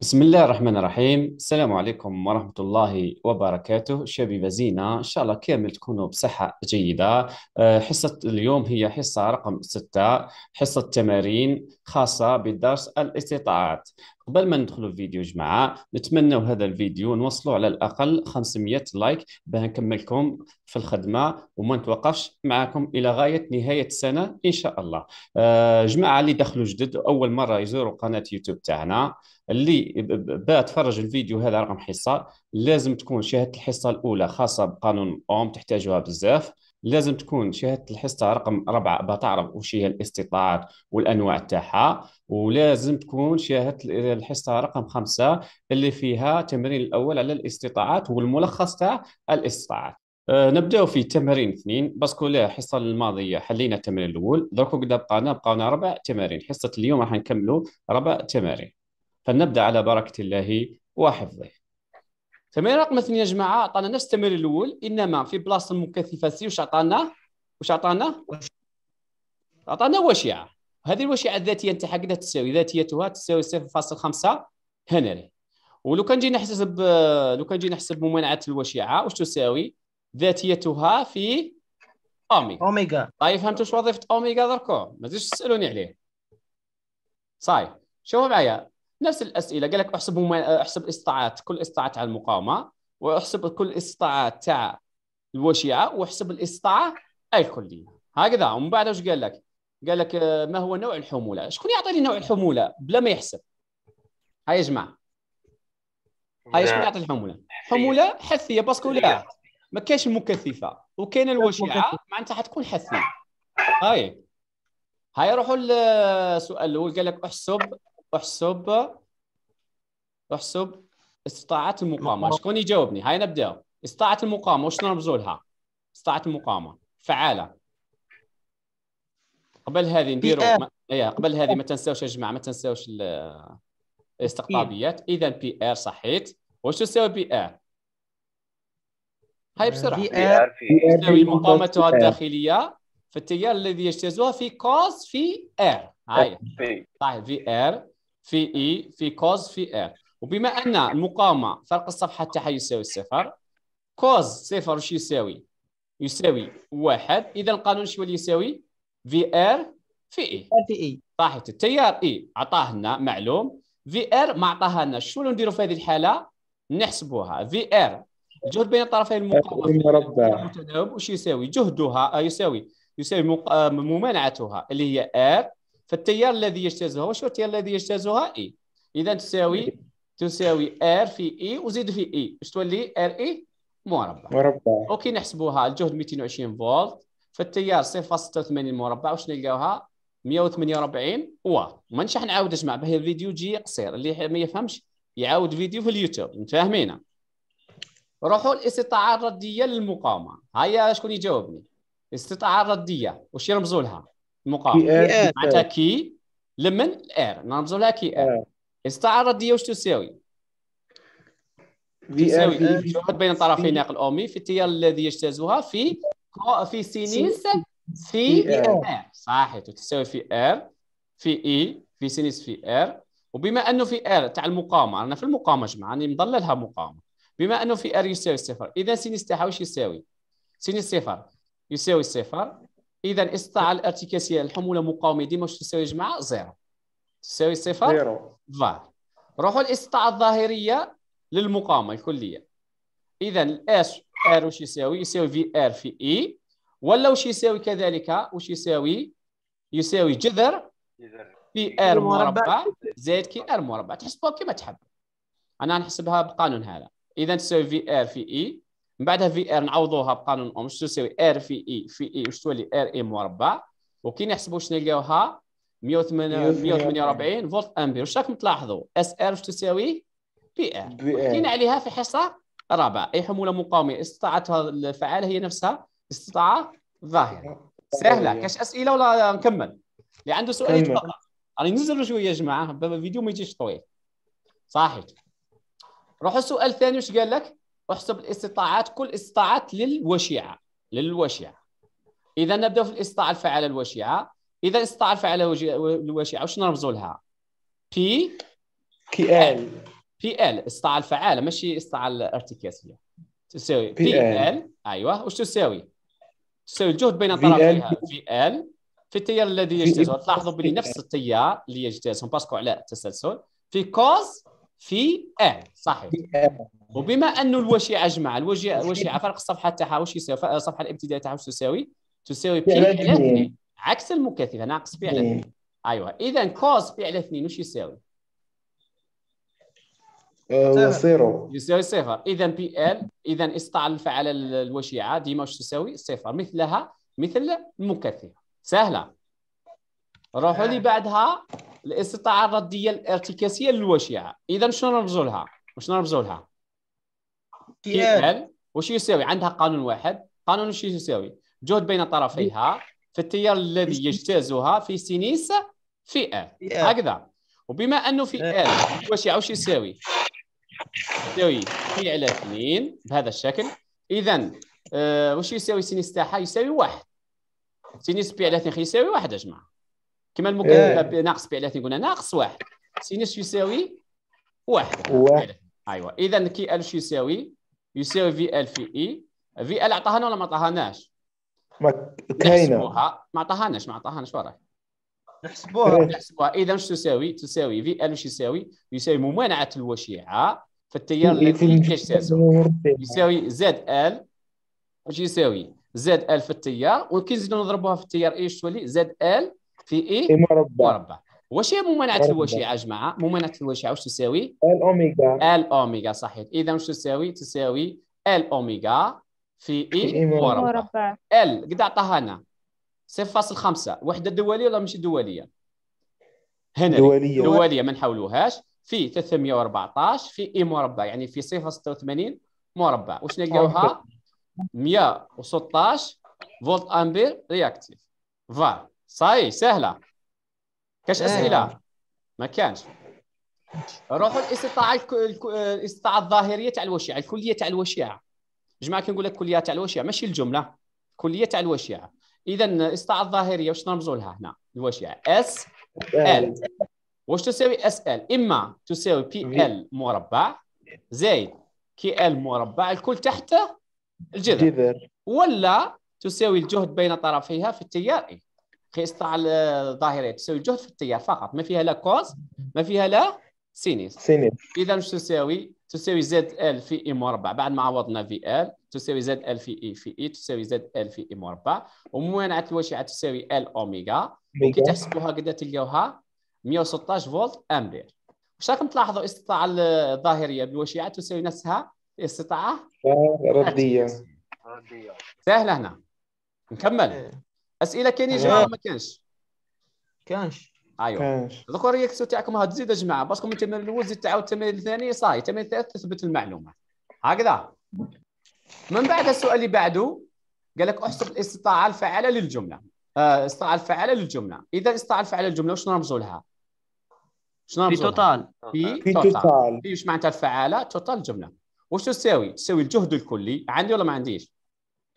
بسم الله الرحمن الرحيم السلام عليكم ورحمة الله وبركاته شبيبة زينة إن شاء الله كامل تكونوا بصحة جيدة أه، حصة اليوم هي حصة رقم ستة حصة تمارين خاصة بدرس الاستطاعات قبل ما ندخلوا الفيديو جماعه نتمنوا هذا الفيديو نوصلوا على الاقل 500 لايك باه نكملكم في الخدمه وما نتوقفش معكم الى غايه نهايه السنه ان شاء الله آه، جماعه اللي دخلوا جدد اول مره يزوروا قناه يوتيوب تاعنا اللي باه تفرج الفيديو هذا رقم حصه لازم تكون شهاده الحصه الاولى خاصه بقانون اوم تحتاجوها بزاف لازم تكون شهاده الحصه رقم ربعه بتعرف وش هي الاستطاعات والانواع تاعها ولازم تكون شاهدت الحصه رقم خمسه اللي فيها التمرين الاول على الاستطاعات والملخص تاع الاستطاعات أه، نبداو في تمارين اثنين باسكو لا الحصه الماضيه حلينا التمرين الاول دركو قد بقانا بقانا ربع تمارين حصه اليوم راح نكملوا ربع تمارين فنبدا على بركه الله وحفظه تمارين رقم اثنين يا جماعه عطانا نفس التمرين الاول انما في بلاصه المكثفه سي واش عطانا واش عطانا عطانا وشيعة هذه الوشيعه الذاتيه انت حقدها تساوي ذاتيتها تساوي 0.5 هنري ولو كان جينا نحسب لو كان جينا نحسب ممانعه الوشيعه واش تساوي ذاتيتها في اوميغا اوميغا طيب فهمتوا واش وظيفه اوميغا دركو ما تجيش تسالوني عليه صاي شوفوا معايا نفس الاسئله قال لك احسب احسب الاستطاعات كل استطاعات تاع المقاومه واحسب كل استطاعات تاع الوشيعه واحسب الاستطاعه الكليه هكذا ومن بعد واش قال لك قال لك آه، ما هو نوع الحموله شكون يعطي لي نوع الحموله بلا ما يحسب هاي يا جماعه هاي شكون يعطي الحموله حموله حثيه باسكو لا ما كاينش مكثفه وكاينه الوشعه معناتها حتكون حثيه هاي هاي روحوا للسؤال الاول قال لك احسب احسب احسب استطاعه المقاومه شكون يجاوبني هاي نبداو استطاعه المقاومه واش نرمزوا لها استطاعه المقاومه فعاله قبل هذه نديروا ما... إيه، قبل هذه ما تنساوش يا جماعه ما تنساوش الاستقطابيات إيه. اذا بي ار صحيت واش تساوي بي ار هاي آه، بسرعه بي ار تساوي مقاومتها الداخليه في التيار الذي يجتازها في كوز في ار هاي طيب في ار في اي في كوز في ار وبما ان المقاومه فرق الصفحه تاعها يساوي صفر كوز صفر وش يساوي؟ يساوي واحد اذا القانون شو اللي يساوي؟ في ار e. في اي في اي طاحت التيار اي e. عطاه لنا معلوم في ار ما عطاها لنا شو نديروا في هذه الحاله نحسبوها في ار الجهد بين الطرفين المتناوب وش يساوي جهدها آه، يساوي يساوي آه، ممانعتها اللي هي ار فالتيار الذي يجتازها وش هو التيار الذي يجتازها اي e. اذا تساوي تساوي ار في اي وزيد في اي اش تولي ار اي مربع مربع اوكي نحسبوها الجهد 220 فولت فالتيار 0.86 مربع واش نلقاوها 148 ما نشح نعاود اجمع به الفيديو جي قصير اللي ما يفهمش يعاود فيديو في اليوتيوب متفاهمين روحوا الاستطاعه الرديه للمقاومه هيا شكون يجاوبني الاستطاعه الرديه واش يرمزوا لها المقاومه معناتها كي لمن الار نرمزوا لها كي ار الاستطاعه الرديه واش تساوي تساوي بين طرفي ناقل اومي في التيار الذي يجتازها في في سينيس إيه. في إيه. ار صحيح تساوي في ار في اي في سينيس في ار وبما انه في ار تاع المقامه رانا في المقامه جماعه راني مضللها مقامه بما انه في ار يساوي صفر اذا سينيس تاعها واش يساوي سينيس صفر يساوي صفر اذا استطاع الارتكاسيه الحموله المقاومه ديما واش تساوي جماعه زيرو تساوي صفر زيرو فار روحوا الاستطاعه الظاهريه للمقاومه الكليه اذا الاس ار واش يساوي يساوي في ار في اي ولا واش يساوي كذلك واش يساوي يساوي جذر في ار مربع زائد كي ار مربع تحسبوها كما تحب انا نحسبها بقانون هذا اذا تساوي في ار في اي من بعدها في ار نعوضوها بقانون اومش تساوي ار في اي e. في اي e واش تولي ار اي مربع وكي نحسبوا واش نلقاوها 148 فولت امبير واش راكم تلاحظوا اس ار واش تساوي بي ار حكينا عليها في حصه رابعة أي حمولة مقاومة استطاعتها الفعالة هي نفسها استطاعة ظاهرة سهلة طيب. كاش أسئلة ولا نكمل اللي عنده سؤال يتفضل راني يعني نزلوا شوية يا جماعة الفيديو ما يجيش طويل صحيح روحوا السؤال الثاني واش قال لك احسب الاستطاعات كل استطاعات للوشيعة للوشيعة إذا نبدأ في الاستطاعة الفعالة الوشيعة إذا الاستطاعة الفعالة الوشيعة واش نرمزوا لها بي كي ال بي ال السطعه الفعاله ماشي السطعه الارتكاسيه تساوي بي ال ايوه واش تساوي؟ تساوي الجهد بين طرفيها بي ال في التيار الذي يجتازه تلاحظوا بلي نفس التيار اللي يجتازهم باسكو على التسلسل في كوز في ال صحيح وبما انه الوشيعه جمع الوشيعه فرق الصفحه تاعها واش يساوي الصفحه الابتدائيه تاعها واش تساوي؟ تساوي بي على 2 عكس المكثفه ناقص بي على 2 ايوه اذا كوز بي على 2 واش يساوي؟ هو آه، يساوي صفر اذا بي ال اذا استطاع الفعل الوشيعه ديما واش تساوي صفر مثلها مثل المكثفه سهله نروحوا لي بعدها الاستطاعه الرديه الارتكاسيه للوشيعه اذا شنو نرمزوا لها واش نرمزوا لها بي ال واش يساوي عندها قانون واحد قانون واش يساوي جهد بين طرفيها في التيار الذي يجتازها في سينيس في ال هكذا وبما انه في ال الوشيعه واش يساوي يساوي بي على 2 بهذا الشكل اذا آه واش يساوي سينيس تاعها يساوي واحد سينيس بي على 2 يساوي واحد يا جماعه كما المقاربه إيه. آه، ناقص بي على 2 قلنا ناقص واحد سينيس يساوي واحد واحد ايوا اذا كي ال شو يساوي يساوي في ال e. في اي في ال عطاهانا ولا ما عطاهاناش ما كاينه ما عطاهاناش ما عطاهاناش وراك نحسبوها نحسبوها اذا واش تساوي تساوي في ال شو يساوي يساوي ممانعه الوشيعه فالتيار الالكتروني كاش تساوي يساوي زد ال واش يساوي زد ال في التيار ولكن نزيدو نضربوها في التيار ايش تولي زد ال في اي مربع مربع واش هي ممانعه الوشيعه جماعه ممانعه الوشيعه واش تساوي ال اوميغا ال اوميغا صحيح اذا واش تساوي تساوي ال اوميغا في اي مربع ال قد عطاها لنا 0.5 وحده دوليه ولا ماشي دوليه هنا دوليه دوليه ما نحاولوهاش في 314 في اي مربع يعني في 0.86 مربع واش نلقاوها 116 فولت امبير رياكتيف فا صاي سهله كاش اسئله ما كانش روحوا الاستطاعه الاستطاعه الظاهريه تاع الوشيعه الكليه تاع الوشيعه جماعه كنقول لك كليه تاع الوشيعه ماشي الجمله كليه تاع الوشيعه اذا الاستطاعه الظاهريه واش نرمزوا لها هنا الوشيعه اس ال واش تساوي اس ال اما تساوي بي ال مربع زائد كي ال مربع الكل تحت الجذر ولا تساوي الجهد بين طرفيها في التيار اي قياس تاع الظاهره تساوي الجهد في التيار فقط ما فيها لا كوز ما فيها لا سينيس سينيس اذا واش تساوي تساوي زد ال في اي e مربع بعد ما عوضنا في ال e e، تساوي زد ال في اي في اي تساوي زد ال في اي مربع وموانعه الواشعه تساوي ال اوميجا كي تحسبوها قد تلقاوها 116 فولت امبير واش راكم تلاحظوا الاستطاعه الظاهريه بالوشيعه تساوي نفسها الاستطاعه آه، رديه رديه سهله هنا نكمل إيه. اسئله كاين يا آه. جماعه ما كانش كانش ايوا ذكر الرياكسيون تاعكم هاد تزيد يا جماعه باسكو من التمرين الاول زدت تعاود التمرين الثاني صاي التمرين الثالث تثبت المعلومه هكذا من بعد السؤال اللي بعده قال لك احسب الاستطاعه الفعاله للجمله آه، الاستطاعه الفعاله للجمله اذا الاستطاعه الفعاله للجمله واش نرمزوا لها شنو في توتال آه. في توتال في واش معناتها الفعاله توتال جمله واش تساوي تساوي الجهد الكلي عندي ولا ما عنديش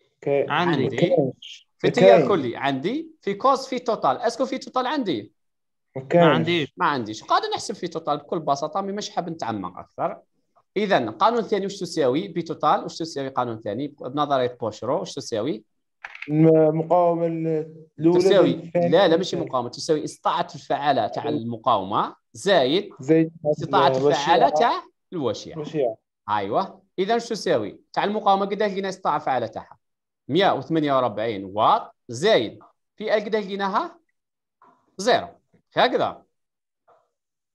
okay. عندي okay. في تي الكلي عندي في كوز في توتال اسكو في توتال عندي اوكي ما عنديش ما عنديش قادر نحسب في توتال بكل بساطه مي مش حاب نتعمق اكثر اذا القانون الثاني واش تساوي بي توتال واش تساوي قانون ثاني بنظريه بوشرو واش تساوي المقاومه الاولى تساوي لا لا ماشي مقاومه تساوي استطاعه الفعاله تاع إيه. المقاومه زايد زايد استطاعه الفعاله تاع الوشيعه الوشيعه ايوا اذا شو تساوي تاع المقاومه قداش لقينا استطاعه الفعاله تاعها 148 واط زايد في ال قداش لقيناها زيرو هكذا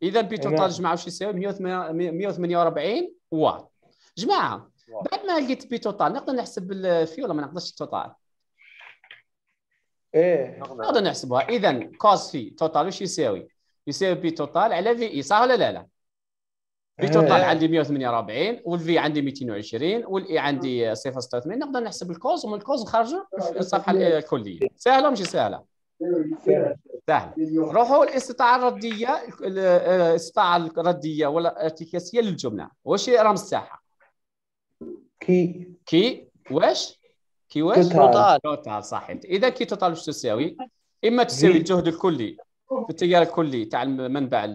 اذا بي توتال جماعه واش يساوي 148 واط جماعه بعد ما لقيت بي توتال نقدر نحسب ولا ما نقدرش التوتال ايه نقدر نحسبوها اذا كوز في توتال وش يساوي؟ يساوي بي توتال على في اي صح ولا لا لا؟ بي إيه. توتال عندي 148 والفي عندي 220 والاي عندي 0.86 نقدر نحسب الكوز ومن الكوز نخرجوا الصفحه الكليه سهله مش سهله؟ سهله روحوا الاستطاعه الرديه الاستطاعه آه، الرديه ولا الارتكاسيه للجمله واش هي رمز تاعها؟ كي كي واش؟ كيواش توتال توتال صح اذا كي توتال واش تساوي اما تساوي الجهد الكلي في التيار الكلي تاع منبع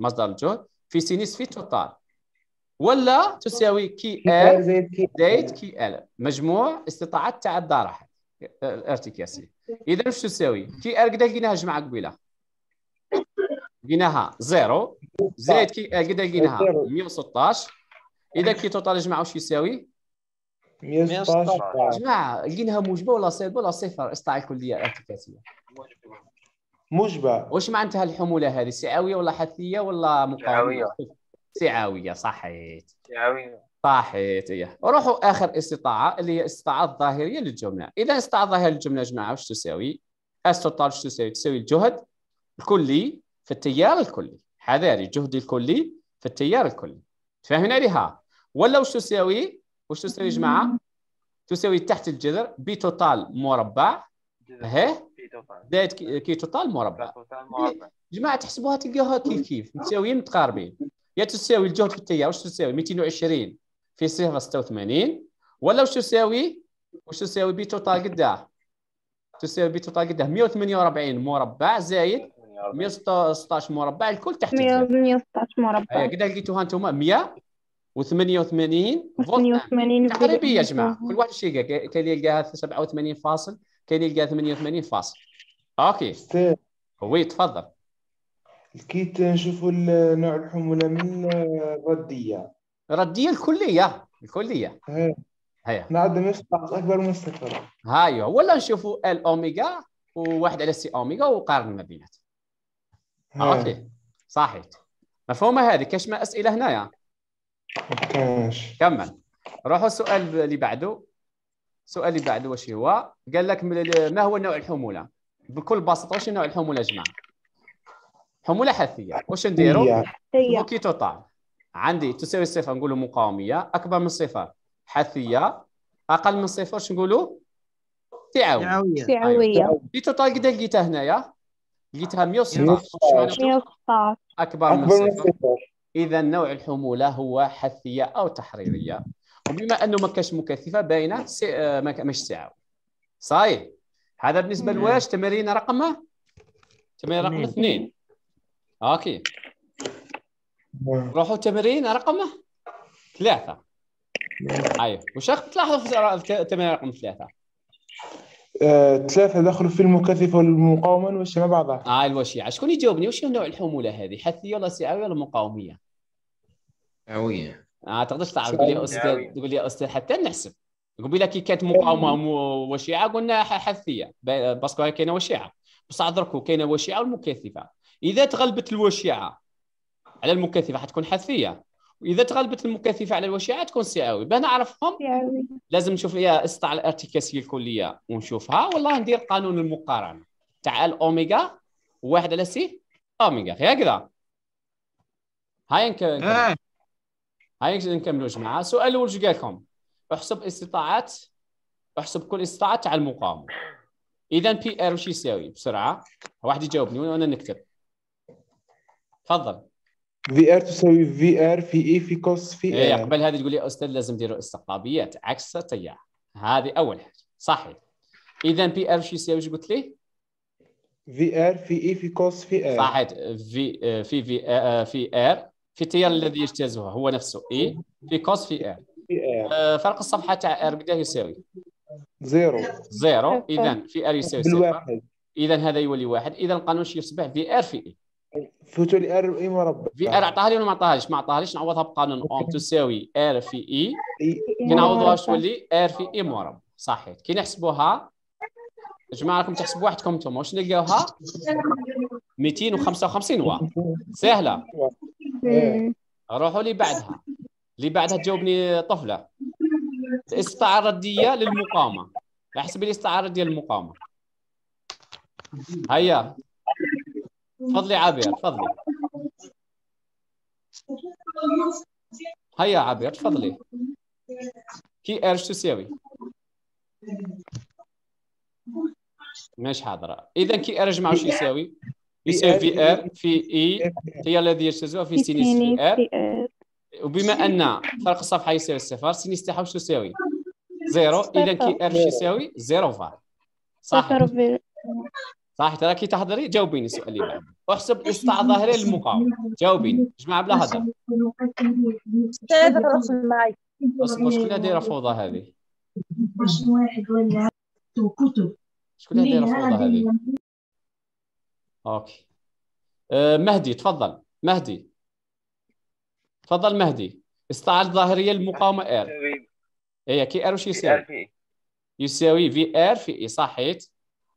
مصدر الجهد في سينيس في توتال ولا تساوي كي ال زائد كي ال مجموع استطاعات تاع الدار الارتكاسيه اذا واش تساوي كي ال قد لقيناها جمعه قبيله لقيناها زيرو زائد كي ال قد لقيناها 116 اذا كي توتال جمعه واش يساوي 116 جماعه لقيناها موجبه ولا صيد ولا صفر السطاع الكليه الارتكاسيه موجبه واش معناتها الحموله هذه سعويه ولا حثيه ولا مقاومه سعويه صحيت سعويه صحيت ايه روحوا اخر استطاعه اللي هي استطاعه الظاهريه للجمله اذا استطاعه الظاهريه للجمله جماعه واش تساوي اس توتال واش تساوي تساوي الجهد الكلي في التيار الكلي حذاري يعني الجهد الكلي في التيار الكلي تفهمنا لها ولا واش تساوي واش تساوي يا جماعه تساوي تحت الجذر بي توتال مربع اهي زائد كي توتال مربع جماعه تحسبوها تلقاوها كيف كيف متساويين متقاربين يا تساوي الجهد في التيار واش تساوي 220 في 86 ولا واش تساوي واش تساوي بي توتال قداه تساوي بي توتال قداه 148 مربع زائد 116 مربع الكل تحت 116 مربع أيوة، قداه لقيتوها انتم 100 و88 88 تقريبا يا جماعه كل واحد شي كاين اللي يلقاها 87 فاصل كاين اللي يلقاها 88 فاصل اوكي وي تفضل لقيت نشوفوا نوع الحموله من الرديه الرديه الكليه الكليه هيا نعدم يستحق اكبر من الصفر هاي ولا نشوفوا ال اوميغا وواحد على سي اوميجا وقارن ما بيناتهم اوكي صحيح مفهومه هذه كاش ما اسئله هنايا يعني. كمل روحوا السؤال اللي بعده السؤال اللي بعده واش هو قال لك ما هو نوع الحموله بكل بساطه واش نوع الحموله جماعه حموله حثيه واش نديروا كي توطال عندي تساوي صفر نقولوا مقاوميه اكبر من صفر حثيه اقل من صفر واش نقولوا تعاويه تعاويه كي أيوة. توطال قد لقيتها هنايا لقيتها 116 116 اكبر من صفر اذا نوع الحموله هو حثيه او تحريريه وبما انه ما كاش مكثفه باينه سي... آه، ماش ساعه صحيح هذا بالنسبه نعم. لواش تمارين رقم تمارين رقم اثنين اوكي نعم. روحوا تمارين نعم. طيب. رقم ثلاثة ايوه واش راكم تلاحظوا في تمارين رقم ثلاثة ثلاثة دخلوا في المكثفة والمقاومة مع بعضها اه الوشيعة شكون يجاوبني واش نوع الحمولة هذه حثية ولا سعوية ولا مقاومية؟ سعوية اه تقدرش تعرف تقول لي استاذ تقول لي استاذ حتى نحسب قبيله كي كانت مقاومه وشيعه قلنا حثيه باسكو كاينه وشيعه بصح دركو كاينه وشيعه والمكثفه اذا تغلبت الوشيعه على المكثفه حتكون حثيه واذا تغلبت المكثفه على الوشيعه تكون سي اوي باه نعرفهم لازم نشوف يا استطاع الارتكاسيه الكليه ونشوفها والله ندير قانون المقارنه تاع الاوميغا واحد على سي اوميغا هكذا هاي نكمل إيه. هاي نكملوا جماعه السؤال الاول واش قال لكم احسب استطاعات احسب كل استطاعه تاع المقاومه اذا بي ار واش يساوي بسرعه واحد يجاوبني وانا نكتب تفضل في ار e تساوي في ار في اي في كوس في ار إيه قبل هذه تقول لي استاذ لازم ديروا استقطابيات عكس تيار هذه اول حاجه صحيح اذا بي ار شو يساوي ايش قلت لي؟ في ار e في اي في كوس آه، في ار آه، صحيح آه، في في في في ار في التيار الذي يجتازها هو نفسه اي e. في كوس في ار فرق الصفحه تاع ار قداه يساوي؟ زيرو زيرو اذا في ار يساوي صفر اذا هذا يولي واحد اذا القانون شو يصبح في ار في اي فوتو ار اي مربع في ار عطاها لي ولا ما عطاهاش ما عطاهاليش نعوضها بقانون اون تساوي ار في اي كي نعوضوها تولي ار في اي مربع صحيح كي نحسبوها جماعه راكم تحسبوا وحدكم انتم واش نلقاوها 255 واط سهله إيه. روحوا لي بعدها اللي بعدها تجاوبني طفله الاستطاعه الرديه للمقاومه احسب الاستطاعه الرديه للمقاومه هيا تفضلي عابر تفضلي هيا عابر تفضلي كي ايرش تساوي مش حاضرة إذا كي ار جمع شو يساوي؟ يساوي في ار في اي هي الذي يجتزها في سينيس في ار وبما أن فرق الصفحة يساوي الصفر سينيس تاعها شو يساوي؟ زيرو إذا كي ار شو يساوي؟ زيرو فار صح صح تراكي تحضري جاوبيني السؤال اللي بعده احسب ظهري للمقاومه جاوبيني جماعه بلا هضر استاذ الرسم شكون دايره فوضى هذه؟ واحد ولا شكون دايره فوضى هذه؟ اوكي أه، مهدي تفضل مهدي تفضل مهدي استعرض الظاهرية المقاومه ار هي إيه، كي ار وش يساوي؟ يساوي في ار في اي صحيت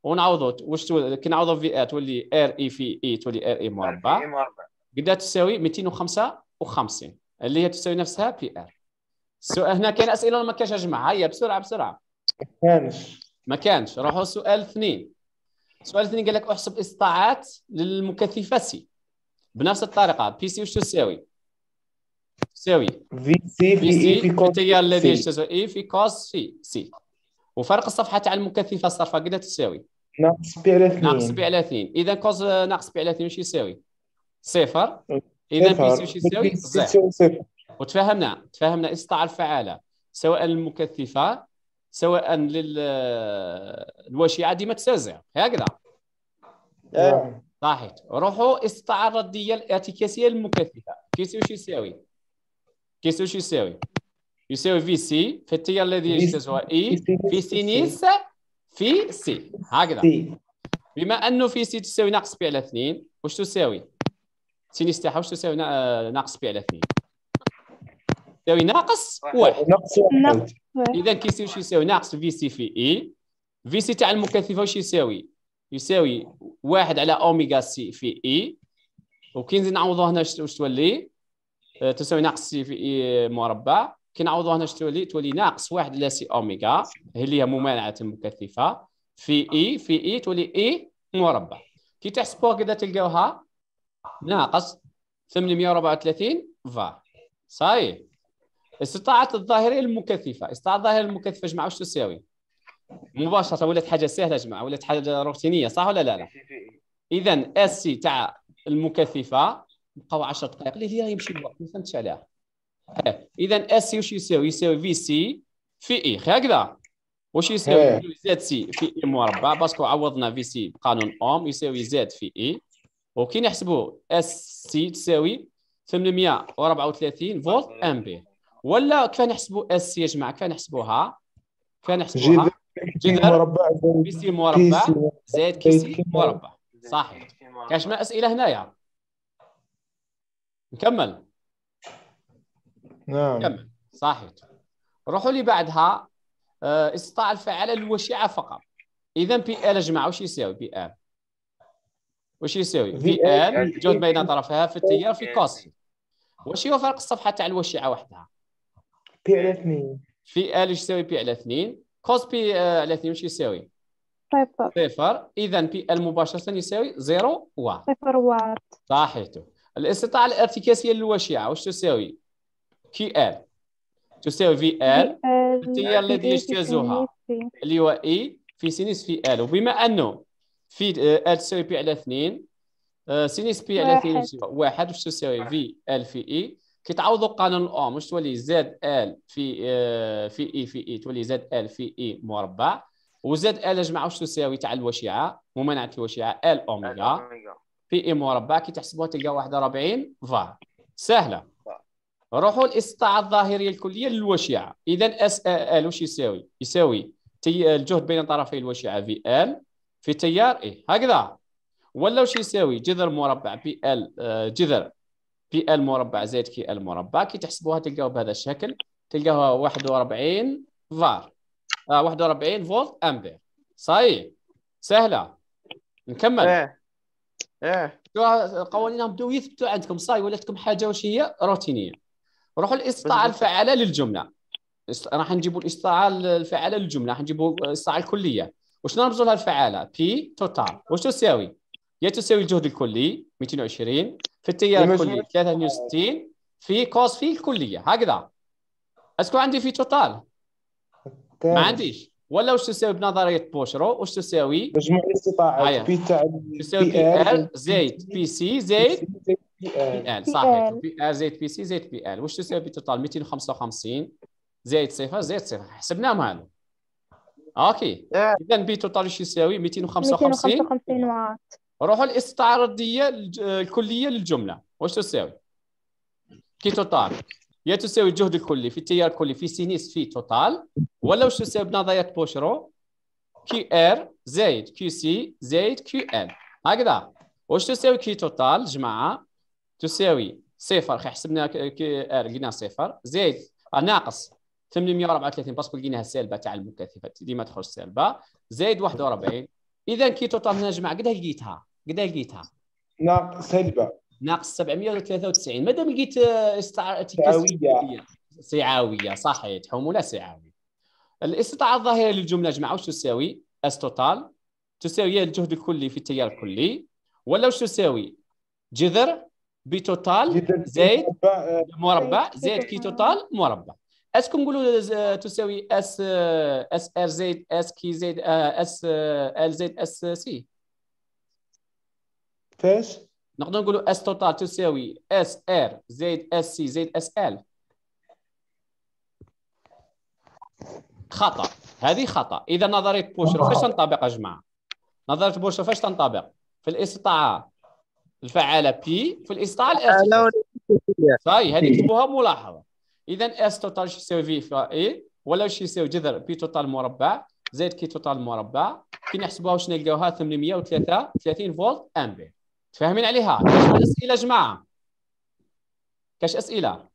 ونعوضوا واش كي نعوضوا في ا تولي ار اي e في اي e، تولي ار اي e مربع يعني قد تساوي 255 اللي هي تساوي نفسها بي ار السؤال هنا كاين اسئله ما كاش اجمع هيا بسرعه بسرعه ما كانش ما كانش روحوا سؤال اثنين سؤال اثنين قال لك احسب استطاعات للمكثفه سي بنفس الطريقه بي سي واش تساوي؟ تساوي في سي في سي في الذي يجتاز اي في كوس سي سي وفرق الصفحه تاع المكثفه الصرفه قد تساوي ناقص بي على 2 ناقص بي على 2 اذا كوز ناقص بي على 2 واش يساوي صفر اذا بي سي واش يساوي صفر وتفاهمنا تفاهمنا استطاع الفعاله سواء المكثفه سواء للوشيعه ديما زيرو هكذا نعم. صحيح روحوا استطاع الرديه الارتكاسيه المكثفه كيسي واش يساوي كيسي واش يساوي يساوي في سي في التيار الذي يجتازها اي في سينيس في سي هكذا بما انه في سي تساوي ناقص بي على 2 واش تساوي سينيس تاعها واش تساوي آه، ناقص بي على 2 تساوي ناقص واحد ناقص واحد اذا سي واش يساوي ناقص في سي في اي في سي تاع المكثفه واش يساوي يساوي واحد على اوميغا سي في اي e. وكي نزيد نعوضو هنا واش تولي آه، تساوي ناقص سي في اي e مربع كي نعوضوها هنا تولي تولي ناقص واحد لا سي اوميغا اللي هي ممانعه مكثفه في اي في اي تولي اي مربع كي تحسبوها كذا تلقاوها ناقص 834 فار صحيح استطاعت الظاهرية المكثفة استطاعت الظاهرية المكثفة جماعة واش تساوي مباشرة ولات حاجة سهلة جماعة ولات حاجة روتينية صح ولا لا لا إذا اس سي تاع المكثفة بقاو 10 دقائق اللي هي يمشي الوقت ما فهمتش عليها اذا اس سي واش يساوي؟ يساوي في سي في اي هكذا واش يساوي زد سي في اي مربع باسكو عوضنا في سي بقانون اوم يساوي زد في اي e. وكي نحسبوا اس سي تساوي 834 فولت امبير ولا كيف نحسبوا اس سي يا جماعه كيف نحسبوها؟ كيف نحسبوها؟ جذر مربع في سي مربع زائد كي سي مربع صحيح كاش ما اسئله هنايا نكمل نعم كمل صحيح روحوا لي بعدها آه، استطاع الفعالة الوشعة فقط إذا بي ال جماعة واش يساوي بي ال واش يساوي بي ال جهد بين طرفها في التيار في كوس واش هو فرق الصفحة تاع الوشعة وحدها بي على اثنين في ال يساوي بي على اثنين كوس بي على اثنين واش يساوي صفر صفر اذا بي ال مباشره يساوي 0 واط صفر واط صحيح الاستطاعه الارتكاسيه للوشعه واش تساوي كي ال تساوي في ال التيار الذي يجتازها اللي هو اي في سينيس في ال وبما انه في ال تساوي بي على 2 سينيس بي على 2 واحد واش تساوي في ال في اي كيتعوضوا قانون الاوم واش تولي زد ال في في اي في اي تولي زد ال في اي مربع وزد ال يا جماعه واش تساوي تاع الوشيعه ممانعه الوشيعه ال اوميغا في اي مربع كي تحسبوها تلقى 41 فار سهله روحوا الاسطاع الظاهريه الكليه للوشيعه اذا اس ال واش يساوي يساوي تي الجهد بين طرفي الوشيعه في ال في تيار اي هكذا ولا واش يساوي جذر مربع بي ال آه، جذر بي ال مربع زائد كي ال مربع كي تحسبوها تلقاوها بهذا الشكل تلقاوها 41 فار آه 41 فولت امبير صحيح سهله نكمل اه اه قوانينهم بداو يثبتوا عندكم صاي ولاتكم حاجه واش هي روتينيه نروحوا الاستطاعه الفعاله للجمله راح نجيبوا الاستطاعه الفعاله للجمله راح نجيبوا الاستطاعه الكليه وشنو نرمزوا لها الفعاله بي توتال وش تساوي يا تساوي الجهد الكلي 220 في التيار الكلي 360 في كوس في الكليه هكذا اسكو عندي في توتال ما عنديش ولا وش تساوي بنظريه بوشرو وش تساوي مجموع الاستطاعات بي تاع تساوي بي ال زائد بي سي زائد بي ال صحيح بي ال زائد بي سي زائد بي ال واش تساوي توتال 255 زائد صفر زائد صفر حسبناهم هذا اوكي اذا بي توتال واش يساوي 255 255 واط روحوا الاستعراضيه الكليه للجمله واش تساوي كي توتال يا تساوي الجهد الكلي في التيار الكلي في سينيس في توتال ولا واش تساوي بنظريه بوشرو كي ار زائد كي سي زائد كي ال هكذا واش تساوي كي توتال جماعه تساوي صفر خي حسبنا ار آه، لقينا صفر زائد آه، ناقص 834 باسكو لقيناها سالبه تاع المكثفات ديما تخرج سالبه زائد 41 اذا كي توتال نجمع قدها لقيتها قدها لقيتها ناقص سالبه ناقص 793 مادام لقيت آه، استعاويه سعاويه صحيح حموله سعاويه الاستطاعه الظاهره للجمله جمع واش تساوي اس توتال تساوي الجهد الكلي في التيار الكلي ولا واش تساوي جذر بي توتال زائد مربع آه، زائد كي توتال مربع اس كنقولوا آه، تساوي اس آه، اس ار زائد اس كي زائد اس ال زائد اس سي كيفاش نقدر نقولوا اس توتال تساوي اس ار زائد اس سي زائد اس ال خطا هذه خطا اذا نظريه بوشر فاش تنطبق يا جماعه نظريه بوشر فاش تنطبق في الاستطاعه الفعاله بي في الاصطاع اس صاي هذه كتبوها ملاحظه اذا اس توتال يساوي في في اي ولا واش يساوي جذر بي توتال مربع زائد كي توتال مربع كي نحسبوها واش نلقاوها 833 فولت امبير تفاهمين عليها كاش اسئله جماعه كاش اسئله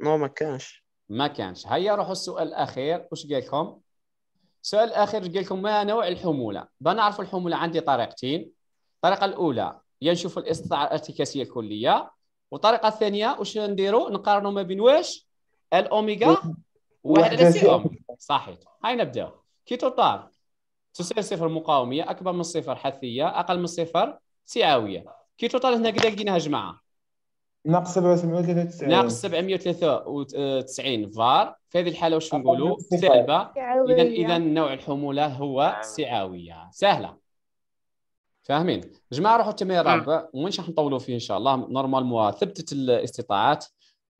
نو ما كانش ما كانش هيا روحوا السؤال الاخير واش قال لكم السؤال الاخير قال لكم ما نوع الحموله بنعرف الحموله عندي طريقتين الطريقه الاولى يا نشوف الاستطاعه الارتكاسيه الكليه والطريقه الثانيه واش نديروا نقارنوا ما بين واش الاوميغا وواحد على سي اوميغا صحيح هاي نبداو كي توتال تساوي صفر مقاوميه اكبر من صفر حثيه اقل من صفر سعويه كي توتال هنا قد لقيناها جماعه ناقص 793 ناقص 793 فار في هذه الحاله واش نقولوا سالبه اذا اذا نوع الحموله هو سعويه سهله فاهمين جماعه روحوا التمرين الرابع نعم. وين راح نطولوا فيه ان شاء الله نورمالمون ثبتت الاستطاعات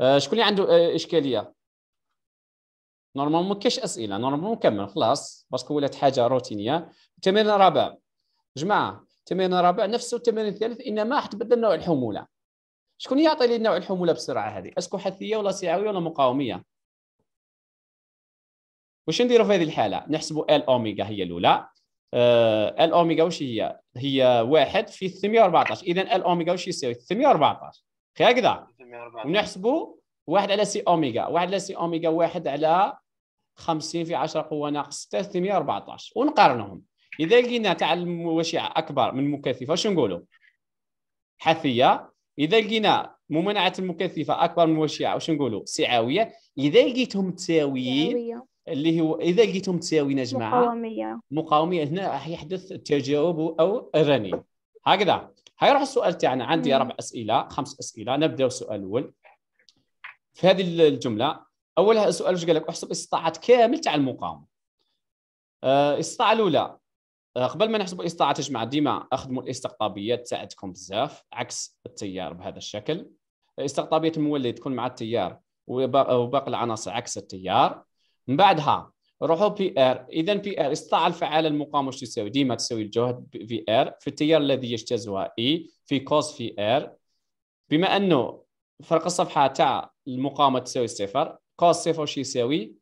آه، شكون اللي عنده آه، اشكاليه نورمالمون ما كاش اسئله نورمالمون نكمل خلاص باسكو ولات حاجه روتينيه التمرين الرابع جماعه التمرين الرابع نفس التمرين الثالث انما راح تبدل نوع الحموله شكون يعطي لي نوع الحموله بسرعه هذه اسكو حثيه ولا سعويه ولا مقاوميه واش نديروا في هذه الحاله نحسبوا ال اوميغا هي الاولى آه، الاوميغا واش هي هي واحد في 314 اذا الاوميغا واش يساوي 314 هكذا ونحسبوا واحد على سي اوميغا واحد على سي اوميغا واحد على 50 في 10 قوه ناقص 6 314 ونقارنهم اذا لقينا تاع الوشعه اكبر من المكثفه واش نقولوا حثيه اذا لقينا ممانعه المكثفه اكبر من الوشعه واش نقولوا سعاويه اذا لقيتهم متساويين اللي هو اذا لقيتهم متساويين يا جماعه مقاوميه مقاوميه هنا راح يحدث تجاوب او رني هكذا هاي راح السؤال تاعنا عندي اربع اسئله خمس اسئله نبدا السؤال الاول في هذه الجمله اولها السؤال واش قال لك احسب استطاعات كامل تاع المقاومه الاستطاعه آه، الاولى آه، قبل ما نحسبوا الاستطاعات يا جماعه ديما اخدموا الاستقطابيات تساعدكم بزاف عكس التيار بهذا الشكل استقطابيه المولد تكون مع التيار وباقي العناصر عكس التيار من بعدها روحوا بي ار اذا بي ار استطاع الفعاله المقام واش تساوي ديما تساوي الجهد في ار في التيار الذي يجتازها اي e، في كوز في ار بما انه فرق الصفحه تاع المقاومه تساوي صفر كوز صفر واش يساوي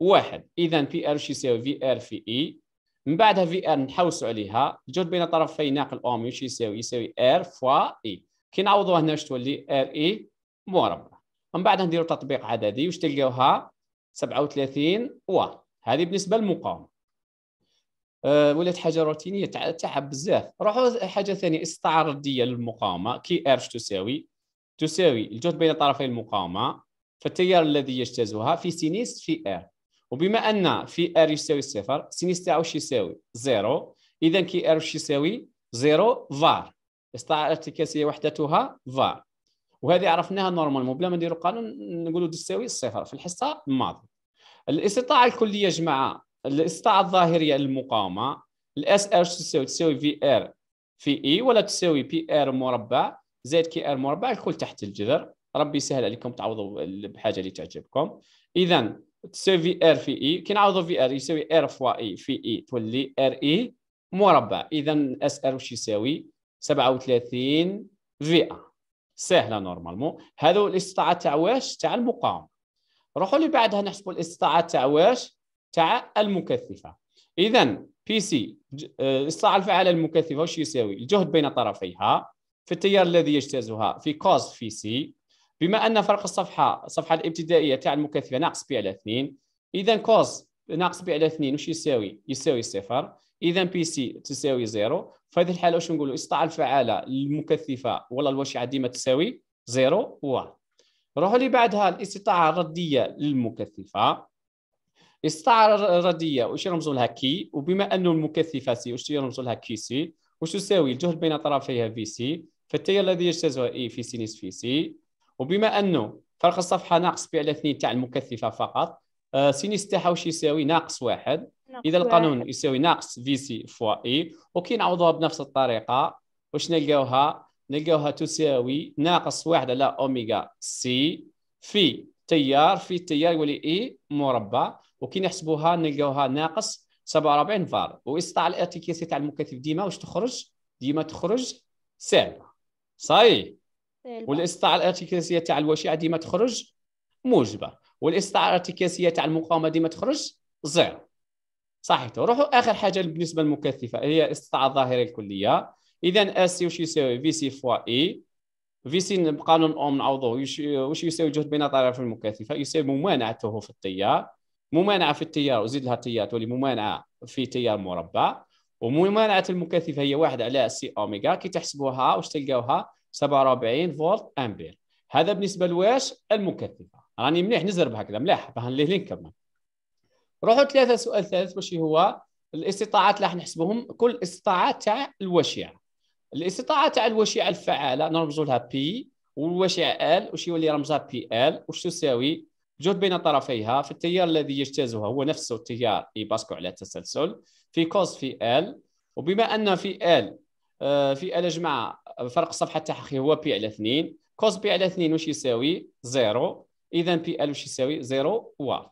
واحد اذا بي ار واش يساوي في ار في اي من بعدها في ار نحوسوا عليها الجهد بين طرفي ناقل اومي واش يساوي يساوي ار فوا اي كي نعوضوها هنا واش تولي ار اي مربع من بعدها نديروا تطبيق عددي واش تلقاوها 37 و هذه بالنسبه للمقاومه أه، ولات حاجه روتينيه تعب بزاف روحوا حاجه ثانيه استعراضيه للمقاومه كي ارش تساوي تساوي الجهد بين طرفي المقاومه فالتيار الذي يجتازها في سينيس في ار وبما ان في ار يساوي صفر سينيس تاعو واش يساوي زيرو اذا كي ار واش يساوي زيرو فار استعارة وحدتها فار وهذه عرفناها نورمالمون بلا ما نديروا قانون نقولوا تساوي الصفر في الحصه الماضيه الاستطاعه الكليه يا جماعه الاستطاعه الظاهريه للمقاومه الاس ار تساوي تساوي في ار في اي ولا تساوي بي ار مربع زائد كي ار مربع الكل تحت الجذر ربي يسهل عليكم تعوضوا بحاجه اللي تعجبكم اذا تساوي في ار في اي كي نعوضوا في ار يساوي ار فوا اي في اي تولي ار اي مربع اذا اس ار واش يساوي 37 في ا ساهله نورمالمون هذو الاستطاعه تاع واش تاع المقاومه روحوا اللي بعدها نحسبوا الاستطاعه تاع واش تاع المكثفه اذا بي سي الاستطاعه آه، الفعاله المكثفه واش يساوي الجهد بين طرفيها في التيار الذي يجتازها في كوز في سي بما ان فرق الصفحه الصفحه الابتدائيه تاع المكثفه ناقص بي على 2 اذا كوز ناقص بي على 2 واش يساوي يساوي صفر اذا بي سي تساوي زيرو في هذه الحاله واش نقولوا استطاع الفعاله المكثفه ولا الوشعه ديما تساوي زيرو واحد نروحوا لي بعدها الاستطاعه الرديه المكثفه الاستطاعه الرديه واش يرمزوا لها كي وبما انه المكثفه سي واش يرمزوا لها كي سي واش تساوي الجهد بين طرفيها في سي فالتيار الذي يجتازها اي في سينيس في سي وبما انه فرق الصفحه ناقص بي على 2 تاع المكثفه فقط آه، سينيس تاعها واش يساوي ناقص واحد اذا القانون يساوي ناقص في سي فوا اي وكي نعوضوها بنفس الطريقه واش نلقاوها نلقاوها تساوي ناقص واحد على اوميغا سي في تيار في تيار يولي اي مربع وكي نحسبوها نلقاوها ناقص 47 فار واستع الارتكاسي تاع المكاتب ديما واش تخرج ديما تخرج سالبه صحيح والاستع الارتكاسيه تاع الوشيعه ديما تخرج موجبه والاستع الارتكاسيه تاع المقاومه ديما تخرج زيرو صحيح روحوا اخر حاجه بالنسبه للمكثفه هي استطاعه الظاهره الكليه اذا اس واش يساوي في سي فوا اي في سي بقانون اوم نعوضوه واش يساوي جهد بين طرفي المكثفه يساوي ممانعته في التيار ممانعه في التيار وزيد لها التيار تولي ممانعه في تيار مربع وممانعه المكثفه هي واحد على سي اوميجا كي تحسبوها واش تلقاوها 47 فولت امبير هذا بالنسبه لواش المكثفه راني مليح نزرب هكذا ملاح باه نكمل روحوا ثلاثه سؤال ثالث واش هو الاستطاعات راح نحسبهم كل استطاعات تاع الوشيعه الاستطاعه تاع الوشيعه الفعاله نرمزوا لها بي والوشيعه ال واش يولي رمزها بي ال واش تساوي جهد بين طرفيها في التيار الذي يجتازها هو نفسه التيار اي e باسكو على التسلسل في كوز في ال وبما ان في ال آه، في ال يا جماعه فرق الصفحه تاعها هو بي على 2 كوز بي على 2 واش يساوي زيرو اذا بي ال واش يساوي زيرو واحد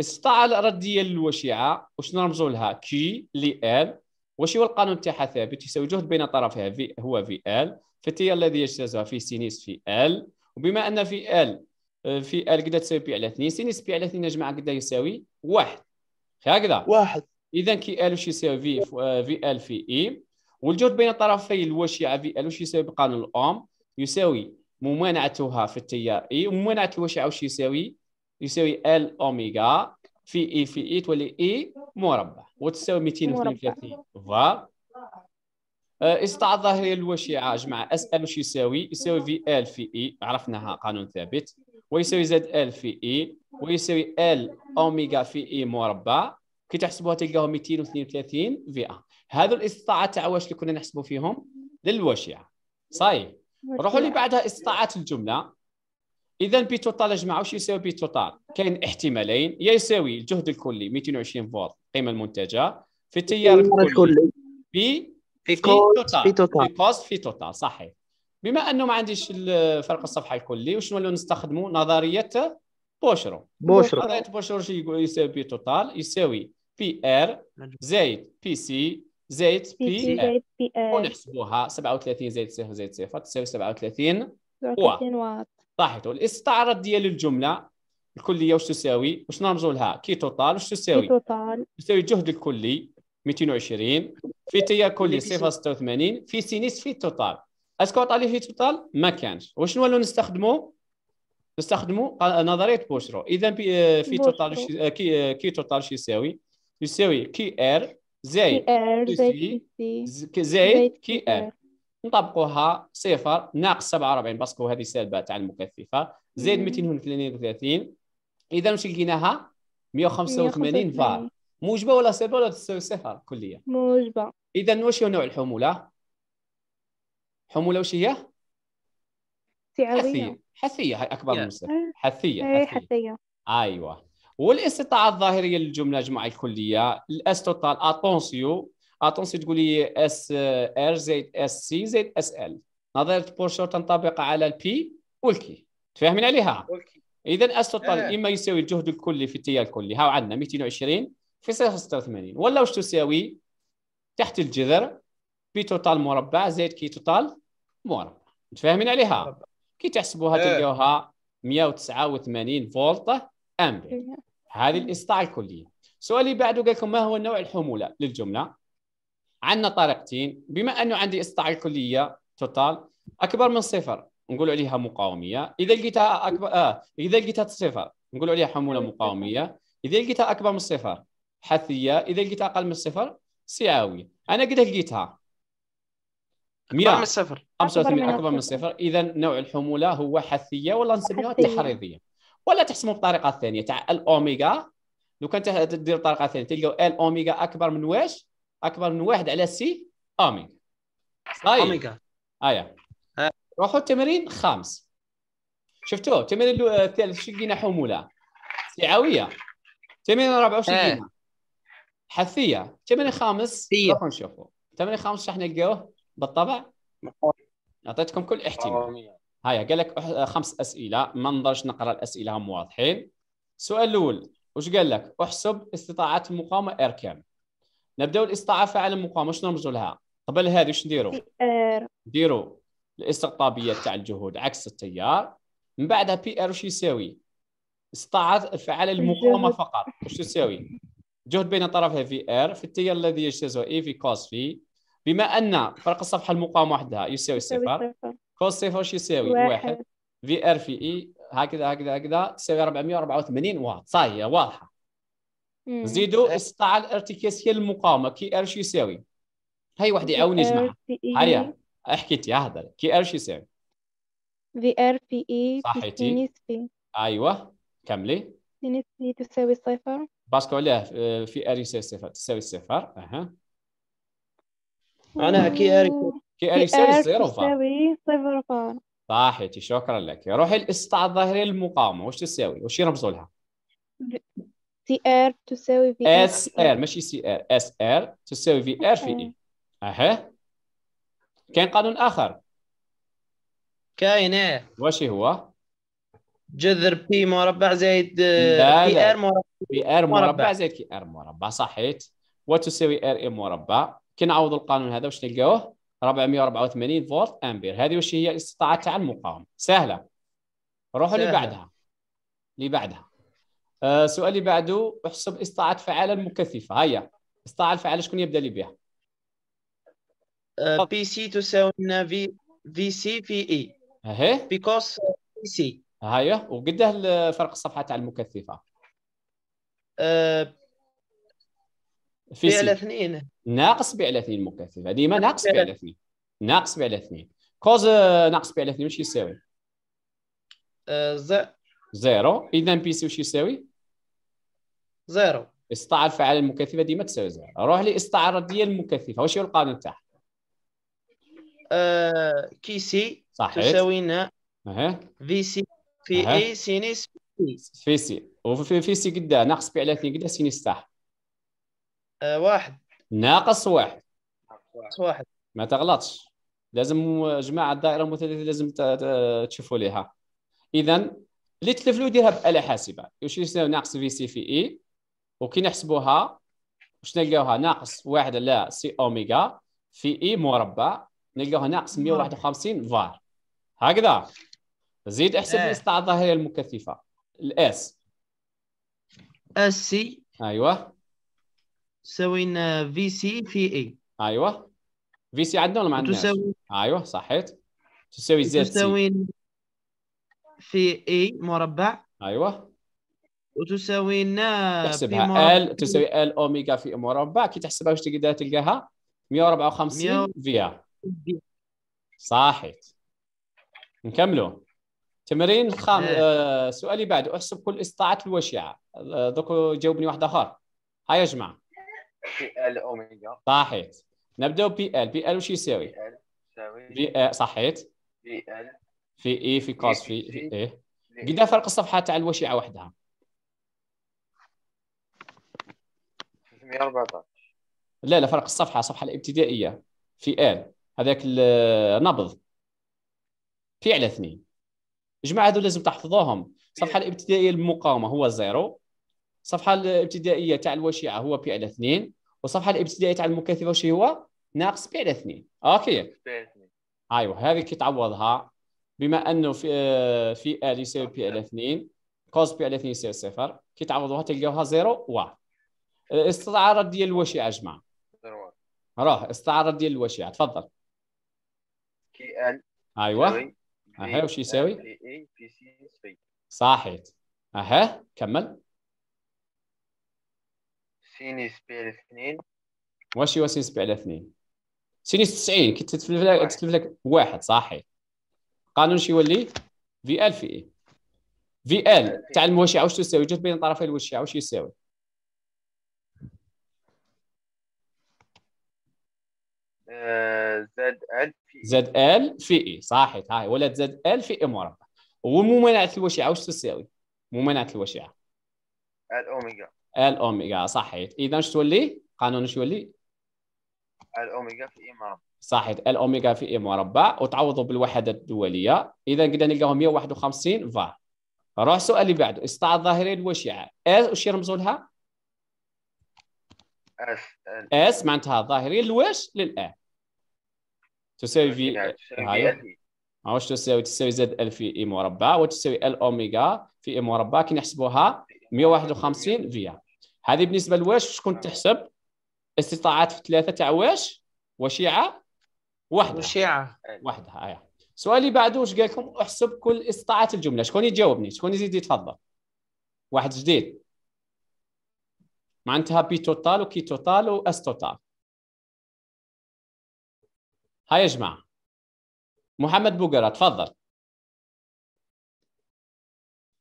استطاع الرديه الوشيعه واش نرمزوا لها كي لي ال واش هو القانون تاعها ثابت يساوي جهد بين طرفيها في هو في ال فتي الذي يجتازها في سينيس في ال وبما ان في ال آه، في ال قد تساوي بي على 2 سينيس بي على 2 يا جماعه قد يساوي واحد هكذا واحد اذا كي ال واش يساوي آه، في في ال في اي والجهد بين طرفي الوشيعه في ال واش يساوي بقانون الاوم يساوي ممانعتها في التيار اي e، وممانعه الوشيعه واش يساوي يساوي ال اوميغا في اي في اي تولي اي مربع وتساوي 232 فوالا استطاع الظاهرية الوشيعة جمع اس ال واش يساوي؟ يساوي في ال في اي عرفناها قانون ثابت ويساوي زد ال في اي ويساوي ال اوميغا في اي مربع كي تحسبوها تلقاهم 232 في ان هذو الاستطاعات تاع واش اللي كنا نحسبوا فيهم للوشيعة صاي نروحوا اللي بعدها استطاعات الجملة اذا بي توتال يا جماعه واش يساوي بي توتال كاين احتمالين يا يساوي الجهد الكلي 220 فولت القيمه المنتجه في التيار الكلي بي في توتال في توتال كوست في توتال صحيح بما انه ما عنديش فرق الصفحه الكلي واش نولوا نستخدموا نظريه بوشرو بوشرو نظريه بوشرو يساوي بي توتال يساوي بي ار زائد بي سي زائد بي ار ونحسبوها 37 زائد 0 زائد 0 تساوي 37 واط لاحظوا الاستعراض ديال الجمله الكليه واش تساوي واش نرمزوا لها كي توتال واش تساوي كي توتال تساوي الجهد الكلي 220 في تي كلي 0.86 في سينيس في توتال اسكو عطى في توتال ما كانش واش نولو نستخدموا نستخدموا نظريه بوشرو اذا في آه، توتال آه، كي آه، كي توتال شي يساوي يساوي كي ار زائد كي ار زائد كي ار نطبقوها صفر ناقص 47 باسكو هذه سالبه تاع المكثفه زائد 232 اذا واش لقيناها 185 فار موجبه ولا سالبه ولا تساوي صفر كليه موجبه اذا واش هو نوع الحموله حموله واش هي حثيه حثيه هاي اكبر من صفر إيه، حثيه حثيه ايوه والاستطاعه الظاهريه للجمله جمع الكليه الاس توتال اتونسيو اتونسي تقول لي اس ار زائد اس سي زائد اس ال نظريه بورشور تنطبق على البي والكي تفاهمين عليها اذا اس توتال آه. اما يساوي الجهد الكلي في التيار الكلي هاو عندنا 220 في 86 ولا واش تساوي تحت الجذر بي توتال مربع زائد كي توتال مربع متفاهمين عليها كي تحسبوها آه. تلقاوها 189 فولت امبير هذه الاسطاع الكليه السؤال اللي بعده قال لكم ما هو نوع الحموله للجمله عندنا طريقتين بما انه عندي استطاع الكليه توتال اكبر من صفر نقول عليها مقاوميه اذا لقيتها اكبر اه اذا لقيتها صفر نقول عليها حموله مقاوميه اذا لقيتها اكبر من صفر حثيه اذا لقيتها اقل من صفر سعاوية انا قد لقيتها اكبر من صفر 85 اكبر من صفر اذا نوع الحموله هو حثيه ولا نسميها تحريضيه ولا تحسموا بطريقه ثانيه تاع الاوميغا لو كان تدير طريقه ثانيه تلقى ال اوميغا اكبر من واش اكبر من واحد على سي طيب. اوميجا صحيح آية. اوميجا آه. ايا روحوا التمرين خامس شفتوه التمرين الثالث شو لقينا حموله سعويه التمرين الرابع وش لقينا آه. حثيه التمرين الخامس روحوا نشوفوا التمرين الخامس شحال نلقاوه بالطبع اعطيتكم كل احتمال هيا قال لك خمس اسئله ما نقدرش نقرا الاسئله هم واضحين السؤال الاول واش قال لك احسب استطاعه المقاومه ار نبداو الاستعافه على المقاومه شنو نرجو لها قبل هذه شنو نديروا؟ نديروا الاستقطابيه تاع الجهود عكس التيار من بعدها بي ار واش يساوي؟ استعاف على المقاومه فقط واش تساوي؟ جهد بين طرفها في ار في التيار الذي يجتازه اي في كوس في بما ان فرق الصفحه المقاومه وحدها يساوي صفر كوس صفر واش يساوي؟ واحد في ار في e اي هكذا هكذا هكذا تساوي 484 واط صحيح واضحه زيدوا السطع الارتكاسيه المقاومه كي ار شو يساوي هاي وحده يعاوني يجمع هيا تي اهدر كي ار شو يساوي في ار بي اي صحيتي ايوه كملي بي تساوي صفر باسكو عليه في ار يساوي صفر تساوي صفر اها انا كي ار كي ار يساوي صفر تساوي صفر فار صحيتي شكرا لك روحي للاسطع الظاهريه المقاومه واش تساوي واش يرمزوا لها سي ار تساوي في اس ار ماشي سي ار اس ار تساوي في ار في اي اها كاين قانون اخر كاين ايه واش هو جذر بي مربع زائد بي آه، ار مربع بي ار مربع زائد كي ار مربع صحيت وتساوي ار اي مربع كي نعوض القانون هذا واش نلقاوه 484 فولت امبير هذه واش هي الاستطاعه تاع المقاومه سهله روحوا اللي بعدها اللي بعدها آه، سؤالي بعده احسب استطاعة فعالة مكثفة هيا استطاعة الفعالة شكون يبدا لي بها بي سي تساوي في في سي في اي اهي بيكوس بي سي هيا وقداه الفرق الصفحة تاع المكثفة آه، في على اثنين ناقص بي على اثنين مكثفة ديما ناقص بي على اثنين ناقص بي على اثنين كوز آه، ناقص بي على اثنين واش يساوي؟ زيرو زيرو اذا بي سي واش يساوي؟ زيرو السطاعه الفعاله المكثفه ديما تساوي زيرو روح لي ديال المكثفه واش هي القانون تاعها آه كي سي صحيح تساوينا اها في سي في اي سينيس في سي وفي في سي قدا ناقص بي على اثنين قدا سينيس تاعها آه واحد ناقص واحد ناقص واحد ما تغلطش لازم جماعه الدائره المثلثه لازم تشوفوا ليها اذا اللي تلفلو ديرها بآلة حاسبه واش يساوي ناقص في سي في اي e. وكي نحسبوها واش نلقاوها ناقص واحد على سي اوميغا في اي مربع نلقاوها ناقص 151 فار هكذا زيد احسب آه. لي السطع الظاهريه المكثفه الاس اس سي ايوه تساوينا في سي في اي ايوه في سي عندنا ولا ما عندناش؟ تساوي ايوه صحيت تساوي زد سي تساوي في اي مربع ايوه وتساوينا تحسبها ال تساوي ال اوميغا في مربع كي تحسبها واش تقدر تلقاها 154 فيا صحيت نكملوا تمرين خام إيه. آه سؤالي بعد احسب كل استطاعات الوشيعه دوك آه، جاوبني واحد اخر ها يا جماعه بي ال اوميغا صحيت نبداو بي ال بي ال واش يساوي بي ال يساوي بي ال آه، صحيت بي ال في اي e، في كوس في اي قد إيه فرق الصفحه تاع الوشيعه وحدها 1314 لا لا فرق الصفحه الصفحه الابتدائيه في ال هذاك النبض في على اثنين جماعه هذو لازم تحفظوهم الصفحه الابتدائيه المقاومه هو زيرو الصفحه الابتدائيه تاع الوشيعه هو بي على اثنين والصفحه الابتدائيه تاع المكثفه واش هو ناقص بي على اثنين اوكي ايوه هذه كي تعوضها بما انه في في ال يساوي بي على اثنين كوز بي على اثنين يساوي صفر كي تعوضوها تلقاوها زيرو واحد استعارات ديال الوشيعه جماعه راه استعارات ديال الوشيعه تفضل كي ال ايوا اها واش يساوي صحيت اها كمل سين يسبي على اثنين واش هو سين يسبي على اثنين سين 90 كي تتلف لك تتلف لك واحد صحيح قانون شي يولي في ال في اي في ال تاع المواشعه واش تساوي جات بين طرفي الوشيعه واش يساوي آه، زد ال في إيه؟ زد ال في اي صحيت هاي ولد زد ال في اي مربع وممانعه الوشيعه وش تساوي؟ ممانعه الوشيعه الاوميجا الاوميجا صحيت اذا شو تولي؟ قانون شو يولي؟ الاوميجا في اي مربع صحيت الاوميجا في اي مربع وتعوضوا بالوحدات الدوليه اذا كده نلقاو 151 فا روح السؤال اللي بعده استطاع الظاهريه الوشيعه اس وش يرمزوا لها؟ اس اس معناتها ظاهريه الوش للان تساوي في آه، واش تساوي تساوي زد ال في اي مربع وتساوي ال اوميغا في اي مربع كي نحسبوها 151 فيا e. هذه بالنسبه لواش شكون تحسب استطاعات في ثلاثه تاع واش وشيعه وحده وشيعه وحدها آه، السؤال سؤالي بعده واش قال لكم احسب كل استطاعات الجمله شكون يجاوبني شكون يزيد يتفضل واحد جديد معناتها بي توتال وكي توتال واس توتال هاي يا جماعه محمد بوقره تفضل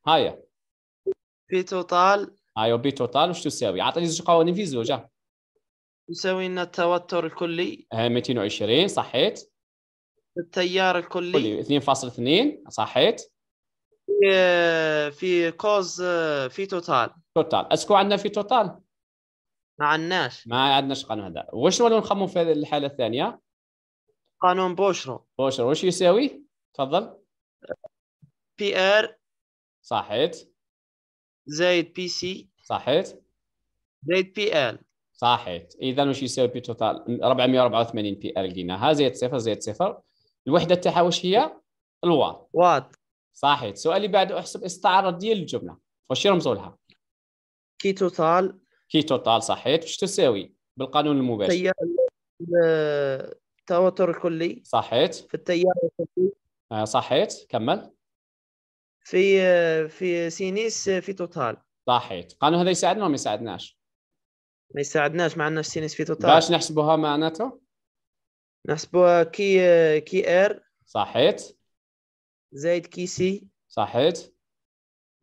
هاي بي توتال ايوه بي توتال وش تساوي؟ اعطيني زوج قوانين في زوجة يساوي لنا التوتر الكلي 220 آه، صحيت التيار الكلي 2.2 صحيت في كوز آه، في توتال توتال اسكو عندنا في توتال ما عندناش ما عندناش قانون هذا وشنو نخمم في الحاله الثانيه قانون بوشرو بوشرو وش يساوي؟ تفضل بي ار صحيت زايد بي سي صحيت زايد بي ال صحيت اذا وش يساوي بي توتال 484 بي ال لقيناها زائد صفر زائد صفر الوحده تاعها وش هي؟ الوات وات صحيت سؤالي بعد احسب استعاره ديال الجمله واش يرمزوا لها؟ كي توتال كي توتال صحيت وش تساوي بالقانون المباشر؟ التوتر الكلي صحيت في التيار الكلي آه، صحيت كمل في في سينيس في توتال صحيت قانون هذا يساعدنا ولا ما يساعدناش؟ ما يساعدناش ما عندناش سينيس في توتال باش نحسبوها معناته؟ نحسبوها كي كي ار صحيت زائد كي سي صحيت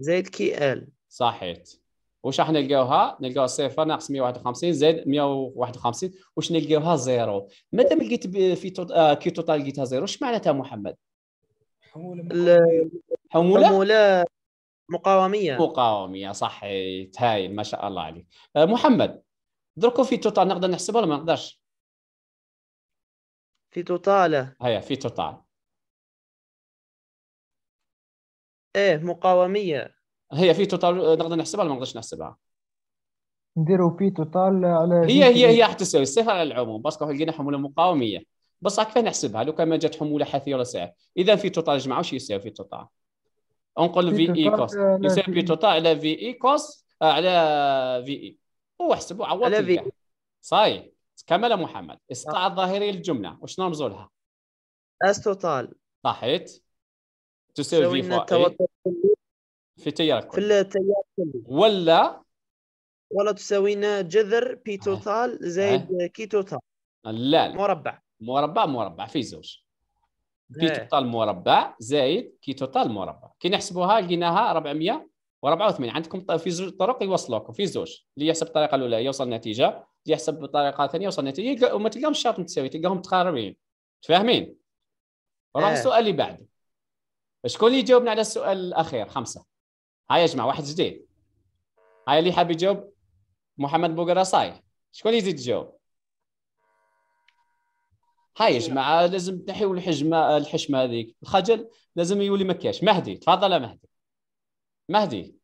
زائد كي ال صحيت واش راح نلقاوها نلقاوها صفر ناقص 151 زائد 151 واش نلقاوها زيرو مادام لقيت في توت... آه، كي توتال لقيتها زيرو اش معناتها محمد حموله حموله مقاوميه مقاوميه صحيت هايل ما شاء الله عليك آه، محمد درك في توتال نقدر نحسبها ولا ما نقدرش في توتال هيا في توتال ايه مقاوميه هي في توتال آه، نقدر نحسبها ولا ما نقدرش نحسبها نديرو بي توتال على هي هي هي راح تساوي صفر على العموم باسكو لقينا حموله مقاوميه بصح كيف نحسبها لو كان ما جات حموله حثيره ولا ساعه اذا في توتال جماعه واش يساوي في توتال نقول في e اي آه، كوست يساوي في توتال على في اي كوست على في اي e. وحسبوا عوض e. صحيح كمل محمد آه. استطاع الظاهري الجمله واش نرمزوا لها اس توتال صحيت تساوي في فوا التوتر في التيار الكلي في التيار الكلي ولا ولا تساوينا جذر بي توتال أه. زائد أه. كي توتال لا لا مربع مربع مربع في زوج بي توتال مربع زائد كي توتال مربع كي نحسبوها لقيناها 484 عندكم في زوج طرق يوصلوكم في زوج اللي يحسب الطريقه الاولى يوصل نتيجه اللي يحسب الطريقه الثانيه يوصل نتيجه وما تلقاهمش شرط متساوي تلقاهم متقاربين تفاهمين؟ نروح أه. السؤال اللي بعده شكون اللي جاوبنا على السؤال الاخير خمسه هاي يا جماعه واحد جديد هاي اللي حاب يجاوب محمد صاي شكون يزيد يجاوب هاي يا جماعه لازم تحيوا الحجمه الحشمه هذيك الخجل لازم يولي ما كاش مهدي تفضل يا مهدي مهدي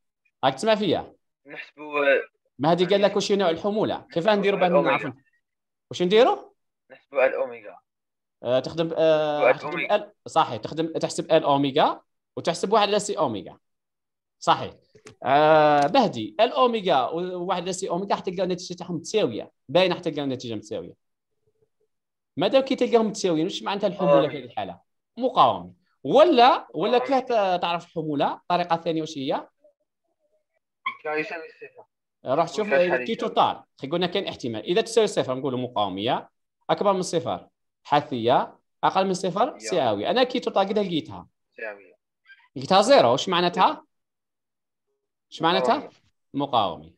راك تسمع فيا نحسبوا مهدي قال لك واش نوع الحموله كيف نديروا بان نعرف واش نديروا نحسبوا الاوميغا آه، تخدم آه، تخدم ال... صحيح تخدم تحسب ال اوميغا وتحسب واحد على سي اوميغا صحيح آه بهدي الاوميغا وواحد سي اوميغا حتلقى النتيجه تاعهم متساويه باينه حتلقى النتيجه متساويه مادام كي تلقاهم متساويين واش معناتها الحموله في هذه آه. الحاله مقاوم ولا ولا كي تعرف الحموله طريقه ثانيه واش هي روح شوف كي توتال قلنا كان احتمال اذا تساوي صفر نقولوا مقاوميه اكبر من صفر حثيه اقل من صفر ساويه انا كي توتال قد لقيتها ساويه لقيتها زيرو واش معناتها ايش معناتها؟ مقاومه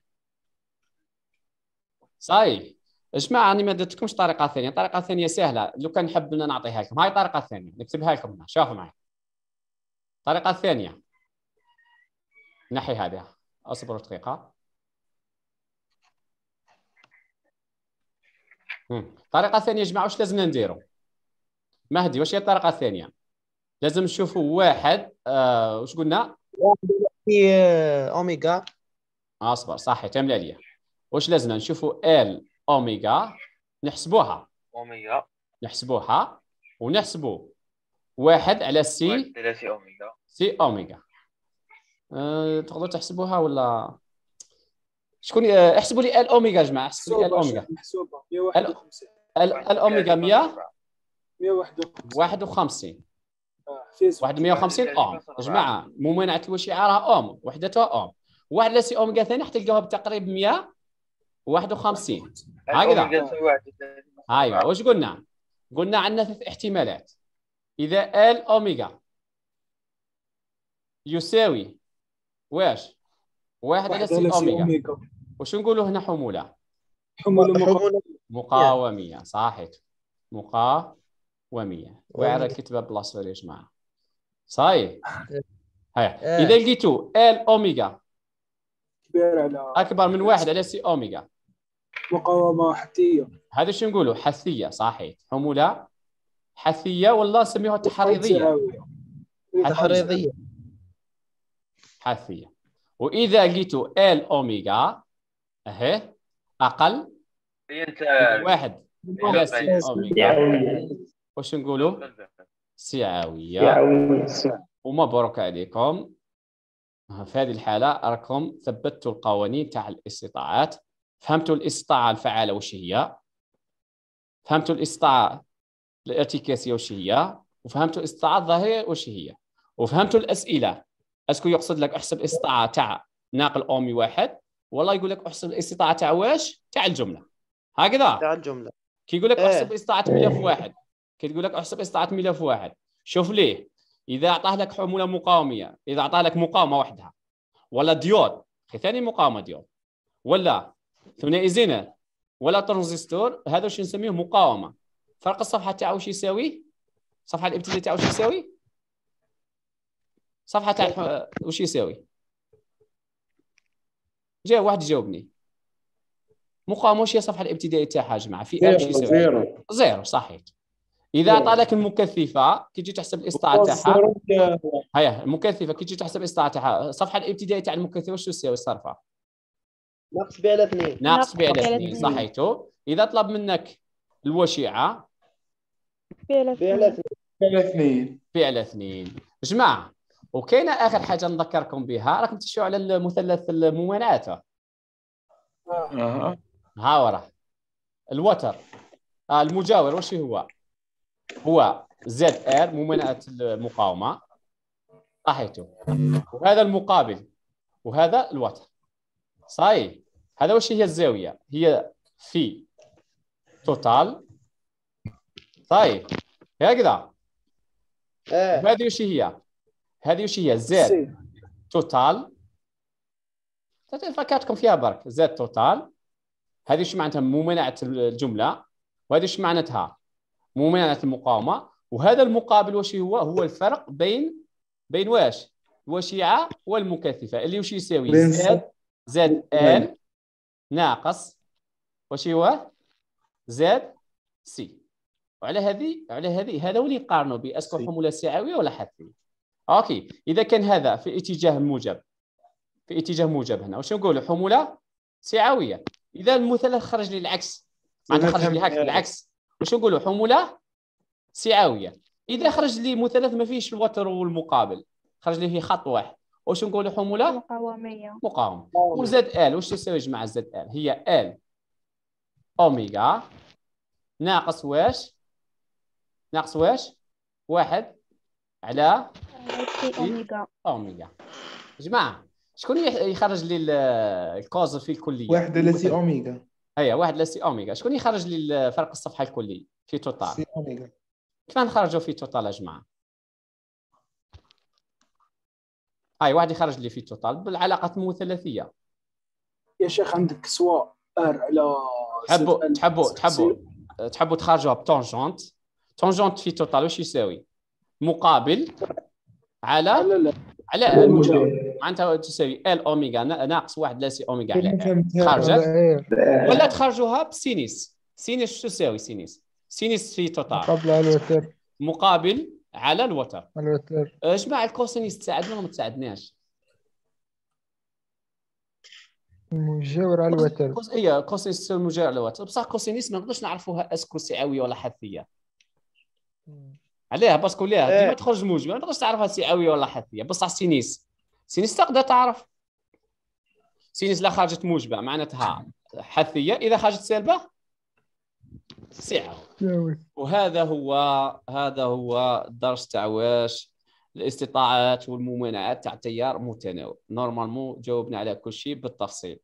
صاي اسمع انا ما درتكمش طريقه ثانيه طريقه ثانيه سهله لو كان نحب نعطيها لكم هاي الطريقه الثانيه نكتبها لكم هنا شوفوا معي الطريقه الثانيه نحي هذا اصبروا دقيقه الطريقه الثانيه يا جماعه واش لازمنا نديروا؟ مهدي واش هي الطريقه الثانيه لازم نشوفوا واحد آه واش قلنا في اوميجا اصبر صح كمل عليا واش لازم نشوفوا ال اوميجا نحسبوها اوميجا نحسبوها ونحسبوا واحد على سي سي اوميجا سي اوميجا أه تقدروا تحسبوها ولا شكون أه، احسبوا لي ال اوميجا جماعه احسبوا لي ال اوميجا محسوبه 151 ال اوميجا 100 151 واحد 150 يعني اوم جماعه ممانعه الوشيعه راه اوم وحدتها اوم واحد لا سي اوميغا ثاني تلقاوها بتقريب 151 يعني هكذا ايوا واش قلنا قلنا عندنا ثلاث احتمالات اذا ال اوميغا يساوي واش واحد على سي اوميغا واش نقولوا هنا حموله حموله مقاوميه صحيح مقاوميه وعلى الكتابه بلاصه يا جماعه صحيح هيا آه. آه. اذا لقيتو ال اوميغا كبير على اكبر من واحد على سي اوميغا مقاومه حثيه هذا شنو نقولوا حثيه صحيح حموله حثيه والله نسميوها تحريضيه تحريضيه حثيه واذا لقيتو ال اوميغا اهي اقل واحد على سي إيه. اوميغا واش نقولوا سعوية ومبروك عليكم في هذه الحالة راكم ثبتوا القوانين تاع الاستطاعات فهمتوا الاستطاعة الفعالة وش هي فهمتوا الاستطاعة الارتكاسية وش هي وفهمتوا الاستطاعة الظاهرية وش هي وفهمتوا الأسئلة اسكو يقصد لك احسب الاستطاعة تاع ناقل اومي واحد والله يقول لك احسب الاستطاعة تاع واش تاع الجملة هكذا تاع الجملة كي يقول لك إيه. احسب الاستطاعة تاع واحد كتقول لك احسب استطاعت ملف واحد شوف ليه اذا عطاه لك حموله مقاوميه اذا عطاه لك مقاومه وحدها ولا ديود ثاني مقاومه ديود ولا ثنائي زينه ولا ترانزستور هذا واش نسميه مقاومه فرق الصفحه تاعو واش يساوي الصفحه الابتدائيه تاعو واش يساوي صفحه تاع آه، واش يساوي جا واحد جاوبني مقاومه واش هي الصفحه الابتدائيه تاعها جماعه في ال يساوي زيرو زيرو صحيح اذا لك إيه. المكثفه كي تجي تحسب الاسطاع تاعها هيا المكثفه كي تجي تحسب الاسطاع تاعها الصفحه الابتدائيه تاع المكثفه واش تساوي الصرفه؟ ناقص بها على اثنين ناقص بها على اثنين صحيتو اذا طلب منك الوشيعه فعل اثنين فعل اثنين اثنين جماعه وكاينه اخر حاجه نذكركم بها راكم تمشيو على المثلث الموانعات اها ها وراه الوتر آه المجاور واش هو هو زد ار ممانعه المقاومه طاحته وهذا المقابل وهذا الوتر صحيح هذا واش هي الزاويه هي في توتال صحيح هكذا آه. وهذه واش هي هذه واش هي زد توتال فكرتكم فيها برك زد توتال هذه واش معناتها ممانعه الجمله وهذه واش معناتها ممانعه المقاومه وهذا المقابل واش هو هو الفرق بين بين واش الوشيعه والمكثفه اللي واش يساوي زاد زاد ال ناقص واش هو زاد سي وعلى هذه على هذه هذا هو اللي يقارنوا باسكو حموله ساعويه ولا حتميه اوكي اذا كان هذا في اتجاه موجب في اتجاه موجب هنا واش نقولوا حموله ساعويه اذا المثلث خرج للعكس معناتها خرج العكس واش نقولوا حموله سعويه اذا خرج لي مثلث ما فيهش الوتر والمقابل خرج لي فيه خط واحد واش نقولوا حموله مقاوميه مقاومه وزد ال واش تساوي جماعه زد ال هي ال اوميغا ناقص واش ناقص واش واحد على إيه؟ اوميغا اوميغا جماعه شكون يخرج لي الكوز في الكليه واحد على سي اوميغا ايوا واحد لا سي اوميغا شكون يخرج لي فرق الصفحه الكلي في توتال سي اوميغا كيف نخرجوا في توتال يا جماعه اي واحد يخرج لي في توتال بالعلاقات المثلثيه يا شيخ عندك سواء ار على تحبوا تحبوا تحبوا تحبوا تخرجوها بتونجونت تونجونت في توتال واش يساوي مقابل على لا لا لا. على المجاور إيه؟ معناتها تساوي ال اوميغا ناقص واحد لاسي اوميغا على خرجت إيه. ولا تخرجوها بسينيس سينيس شو تساوي سينيس سينيس في توتال مقابل على الوتر مقابل على الوتر الوتر جماعه الكوسينيس تساعدنا ولا ما تساعدناش مجاور على الوتر هي إيه، كوسينيس مجاور على الوتر بصح كوسينيس ما نقدرش نعرفوها اسكو سعويه ولا حثيه عليها باسكو ليها ديما إيه. تخرج موجبه ما تقدرش تعرفها سيئويه ولا حثيه بصح سينيس سينيس تقدر تعرف سينيس لا خرجت موجبه معناتها حثيه اذا خرجت سالبه سعه وهذا هو هذا هو الدرس تاع واش الاستطاعات والممانعات تاع التيار متناوب نورمالمون جاوبنا على كل شيء بالتفصيل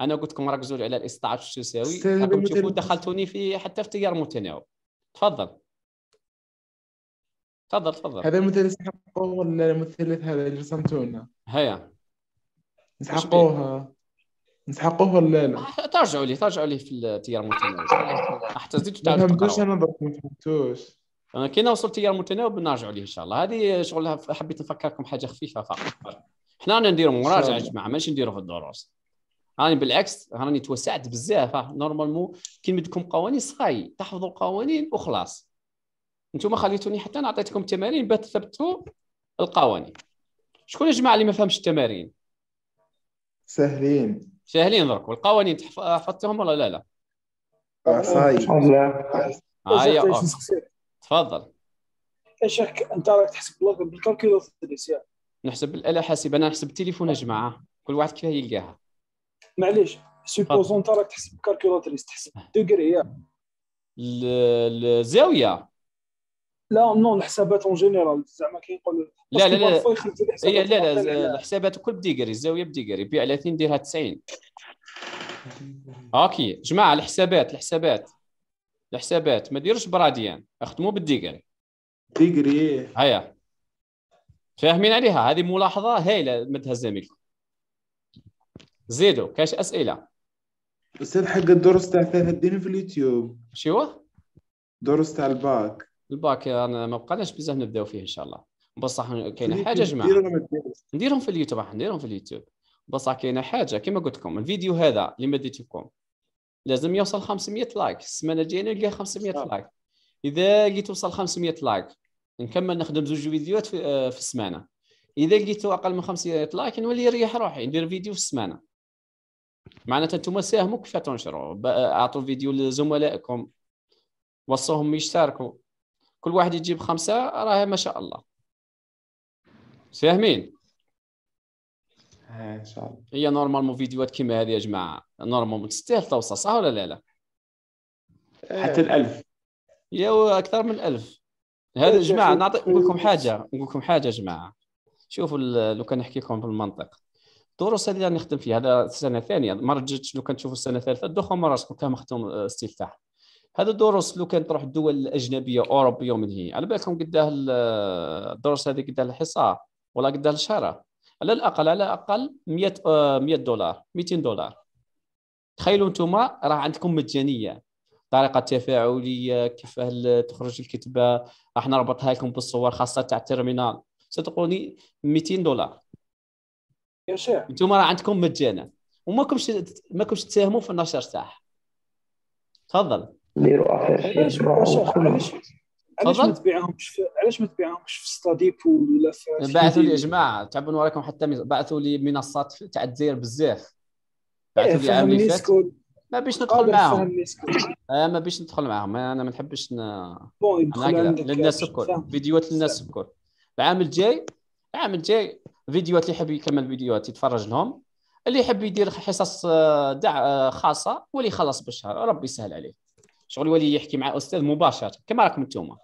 انا قلت لكم ركزوا على الاستطاعات شو تساوي راكم تشوفوا دخلتوني في حتى في تيار متناوب تفضل تفضل تفضل هذا المثلث حقه ولا المثلث هذا اللي رسمتونا هيا نسحقوه نسحقوه ولا لا؟ ترجعوا لي ترجعوا لي في التيار المتناوب حتى زدتوا تعرفوا ما فهمتوش انا ما فهمتوش انا كي نوصل التيار المتناوب نرجعوا ليه ان شاء الله هذه شغل حبيت نفكركم حاجه خفيفه فقط حنا رانا نديروا مراجعه يا جماعه ماشي نديروا في الدروس راني بالعكس راني توسعت بزاف نورمالمون كي نمدكم قوانين صاي تحفظوا القوانين وخلاص انتم خليتوني حتى انا تمارين باش تثبتوا القوانين شكون يا جماعه اللي ما فهمش التمارين ساهلين ساهلين درك والقوانين حفظتهم ولا لا لا صحيح آه، هيا تفضل يا انت راك تحسب بالكالكولو نحسب الاله حاسبه انا نحسب التليفون يا جماعه كل واحد كيفاه يلقاها معليش سيبوزون انت راك تحسب بالكالكولاتريس تحسب الدوغري آه. يا الزاويه لا نو الحسابات اون جينيرال زعما كيقول لا لا لا هي لا لا الحسابات كل بديكري الزاويه بديكري بيع على 30 ديرها 90 اوكي جماعه الحسابات الحسابات الحسابات ما ديروش براديان اخدموا بالديكري ديكري إيه. هيا فاهمين عليها هذه ملاحظه هايله مدها زميلكم زيدوا كاش اسئله استاذ حق الدروس تاع ثلاثة الدين في اليوتيوب شو هو؟ دروس تاع الباك الباك انا ما بقالناش بزاف نبداو فيه ان شاء الله بصح كاينه حاجه جماعه نديرهم في اليوتيوب راح نديرهم في اليوتيوب بصح كاينه حاجه كما قلت لكم الفيديو هذا اللي مديت لكم لازم يوصل 500 لايك السمانه الجايه نلقى 500 لايك اذا لقيت وصل 500 لايك نكمل نخدم زوج فيديوهات في, آه في السمانه اذا لقيتو اقل من 500 لايك نولي نريح روحي ندير فيديو في السمانه معناتها انتم ساهموا كيف تنشروا آه، اعطوا فيديو لزملائكم وصوهم يشتركوا كل واحد يجيب خمسه راه ما شاء الله فاهمين إيه، ان شاء الله هي نورمالمون فيديوهات كيما هذه يا جماعه نورمالمون تستاهل توصل صح ولا لا لا إيه. حتى الألف يا اكثر من الألف هذا إيه، جماعه نعطي نقول لكم حاجه نقول لكم حاجه يا جماعه شوفوا لو كان نحكي لكم بالمنطق الدروس هذه اللي نخدم فيها هذا السنه الثانيه ما رجعتش لو كان تشوفوا السنه الثالثه دوخوا من راسكم كان مختوم آه، استفتاح هذا الدروس لو كان تروح الدول الاجنبيه اوروبيه ومن هي على بالكم قداه الدروس هذه قداه الحصه ولا قداه الشهر على الاقل على الاقل 100 100 آه، دولار 200 دولار تخيلوا انتم راه عندكم مجانيه طريقه تفاعليه كيف تخرج الكتبه راح نربطها لكم بالصور خاصه تاع التيرمينال صدقوني 200 دولار انتم راه عندكم مجانا وما كمش ما تساهموا في النشر تاعها تفضل ديروا افير علاش علاش ما تبيعهمش علاش ما تبيعهمش في ستاديبول ولا في بعثوا لي يا جماعه تعبوا نوريكم حتى بعثوا لي منصات تاع الدزاير بزاف بعثوا إيه، لي عام آه، آه، ما بيش ندخل معاهم ما بيش ندخل معاهم انا ما نحبش ن... انا للناس الكل فيديوهات للناس الكل العام الجاي العام الجاي فيديوهات اللي يحب يكمل فيديوهات يتفرج لهم اللي يحب يدير حصص آه، دع خاصه واللي يخلص بالشهر ربي يسهل عليه شغل يولي يحكي مع الاستاذ مباشره كما راكم انتم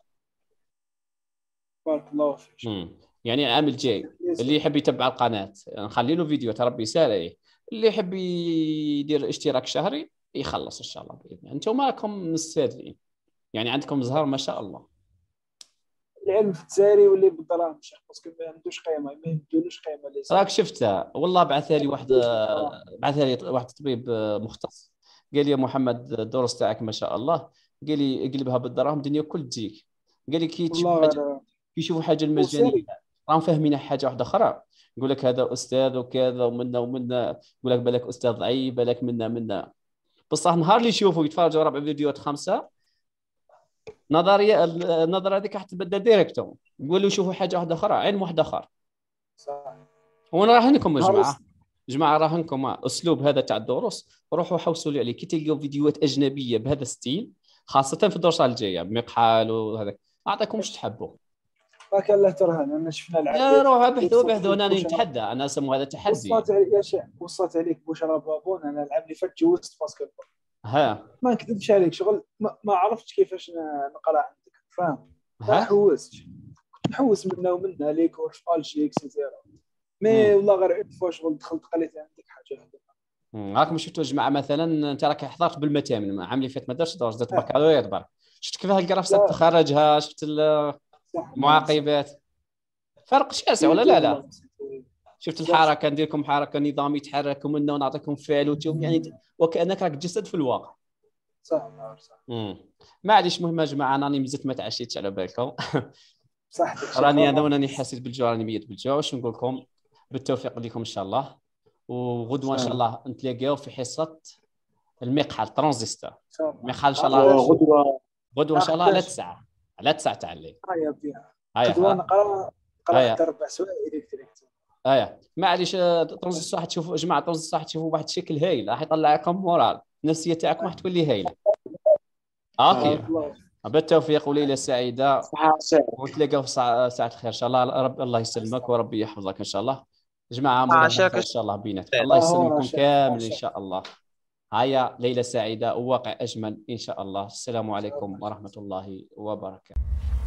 بارك الله فيك يعني العام الجاي اللي يحب يتبع القناه نخلي له فيديو ترى ربي عليه اللي يحب يدير اشتراك شهري يخلص ان شاء الله باذن الله انتم راكم مستهدفين يعني عندكم زهر ما شاء الله العلم في التساري واللي بالدراهم شيخ باسكو ما عندوش قيمه ما يدونوش قيمه راك شفتها والله بعثها لي واحد بعثها لي واحد طبيب مختص قال لي محمد الدرس تاعك ما شاء الله قال لي اقلبها بالدراهم الدنيا كل تجيك قال لي كي تشوف حاجه كي يشوفوا حاجه المجانيه راهم فاهمين حاجه واحده اخرى يقول لك هذا استاذ وكذا ومنا ومنا يقول لك بالك استاذ ضعيف بالك منا منا بصح نهار اللي يشوفوا يتفرجوا ربع فيديوهات خمسه نظريه النظره هذيك راح تبدل ديريكتوم يقولوا شوفوا حاجه واحده اخرى عين واحد اخر صح وانا راح لكم يا جماعه جماعه راهنكم اسلوب هذا تاع الدروس روحوا حوسوا لي عليه كي تلقاو فيديوهات اجنبيه بهذا الستيل خاصه في الدروس الجايه بمقحال وهذاك اعطيكم واش تحبوا بارك الله ترهان انا شفنا لا روح بحثوا بحثوا انا نتحدى انا اسمو هذا تحدي وصلت يا شيخ وصلت عليك بوشرا بابون انا العام اللي فات جوزت باسكتبول ها ما نكذبش عليك شغل ما, ما عرفتش كيفاش نقرا عندك فاهم ما حوست كنت نحوس منا ومنا ليكور في الجي مي والله غير اون فوا شغل دخلت قالت عندك حاجه هذا راك ما شفتوا الجماعه مثلا انت راك حضرت بالمتامن العام إيه. اللي فات ما درتش دور درت بكالوريا تبارك شفت كيف الجرافسات تخرجها شفت المعاقبات فرق شاسع ولا لا لا إيه، شفت الحركه ندير لكم حركه نظام يتحرك منا ونعطيكم فعل وتشوف يعني وكانك راك جسد في الواقع صح صح معليش مهم يا جماعه راني مزلت ما تعشيتش على بالكم صح راني انا وانا حاسس بالجوع راني ميت بالجوع واش نقول لكم بالتوفيق لكم ان شاء الله وغدوه ان شاء الله نتلاقاو في حصه المقحل ترانزستور المقحل ان شاء الله آه، غدوه غدوه ان شاء الله على 9 آه، على 9 تاع الليل هيا آه، غدوه نقرا نقرا حتى ربع سوايع ايه معليش ترانزستور راح تشوفوا جماعه ترانزستور راح تشوفوا واحد الشكل هايل راح يطلع لكم مورال النفسيه تاعكم راح تولي هايله اوكي بالتوفيق وليله سعيده ونتلاقاو في ساعه الخير ان شاء الله رب الله يسلمك وربي يحفظك ان شاء الله جماعه ان شاء الله بيناتكم الله يسلمكم كامل ان شاء الله هيا ليله سعيده وواقع اجمل ان شاء الله السلام عليكم ورحمه الله وبركاته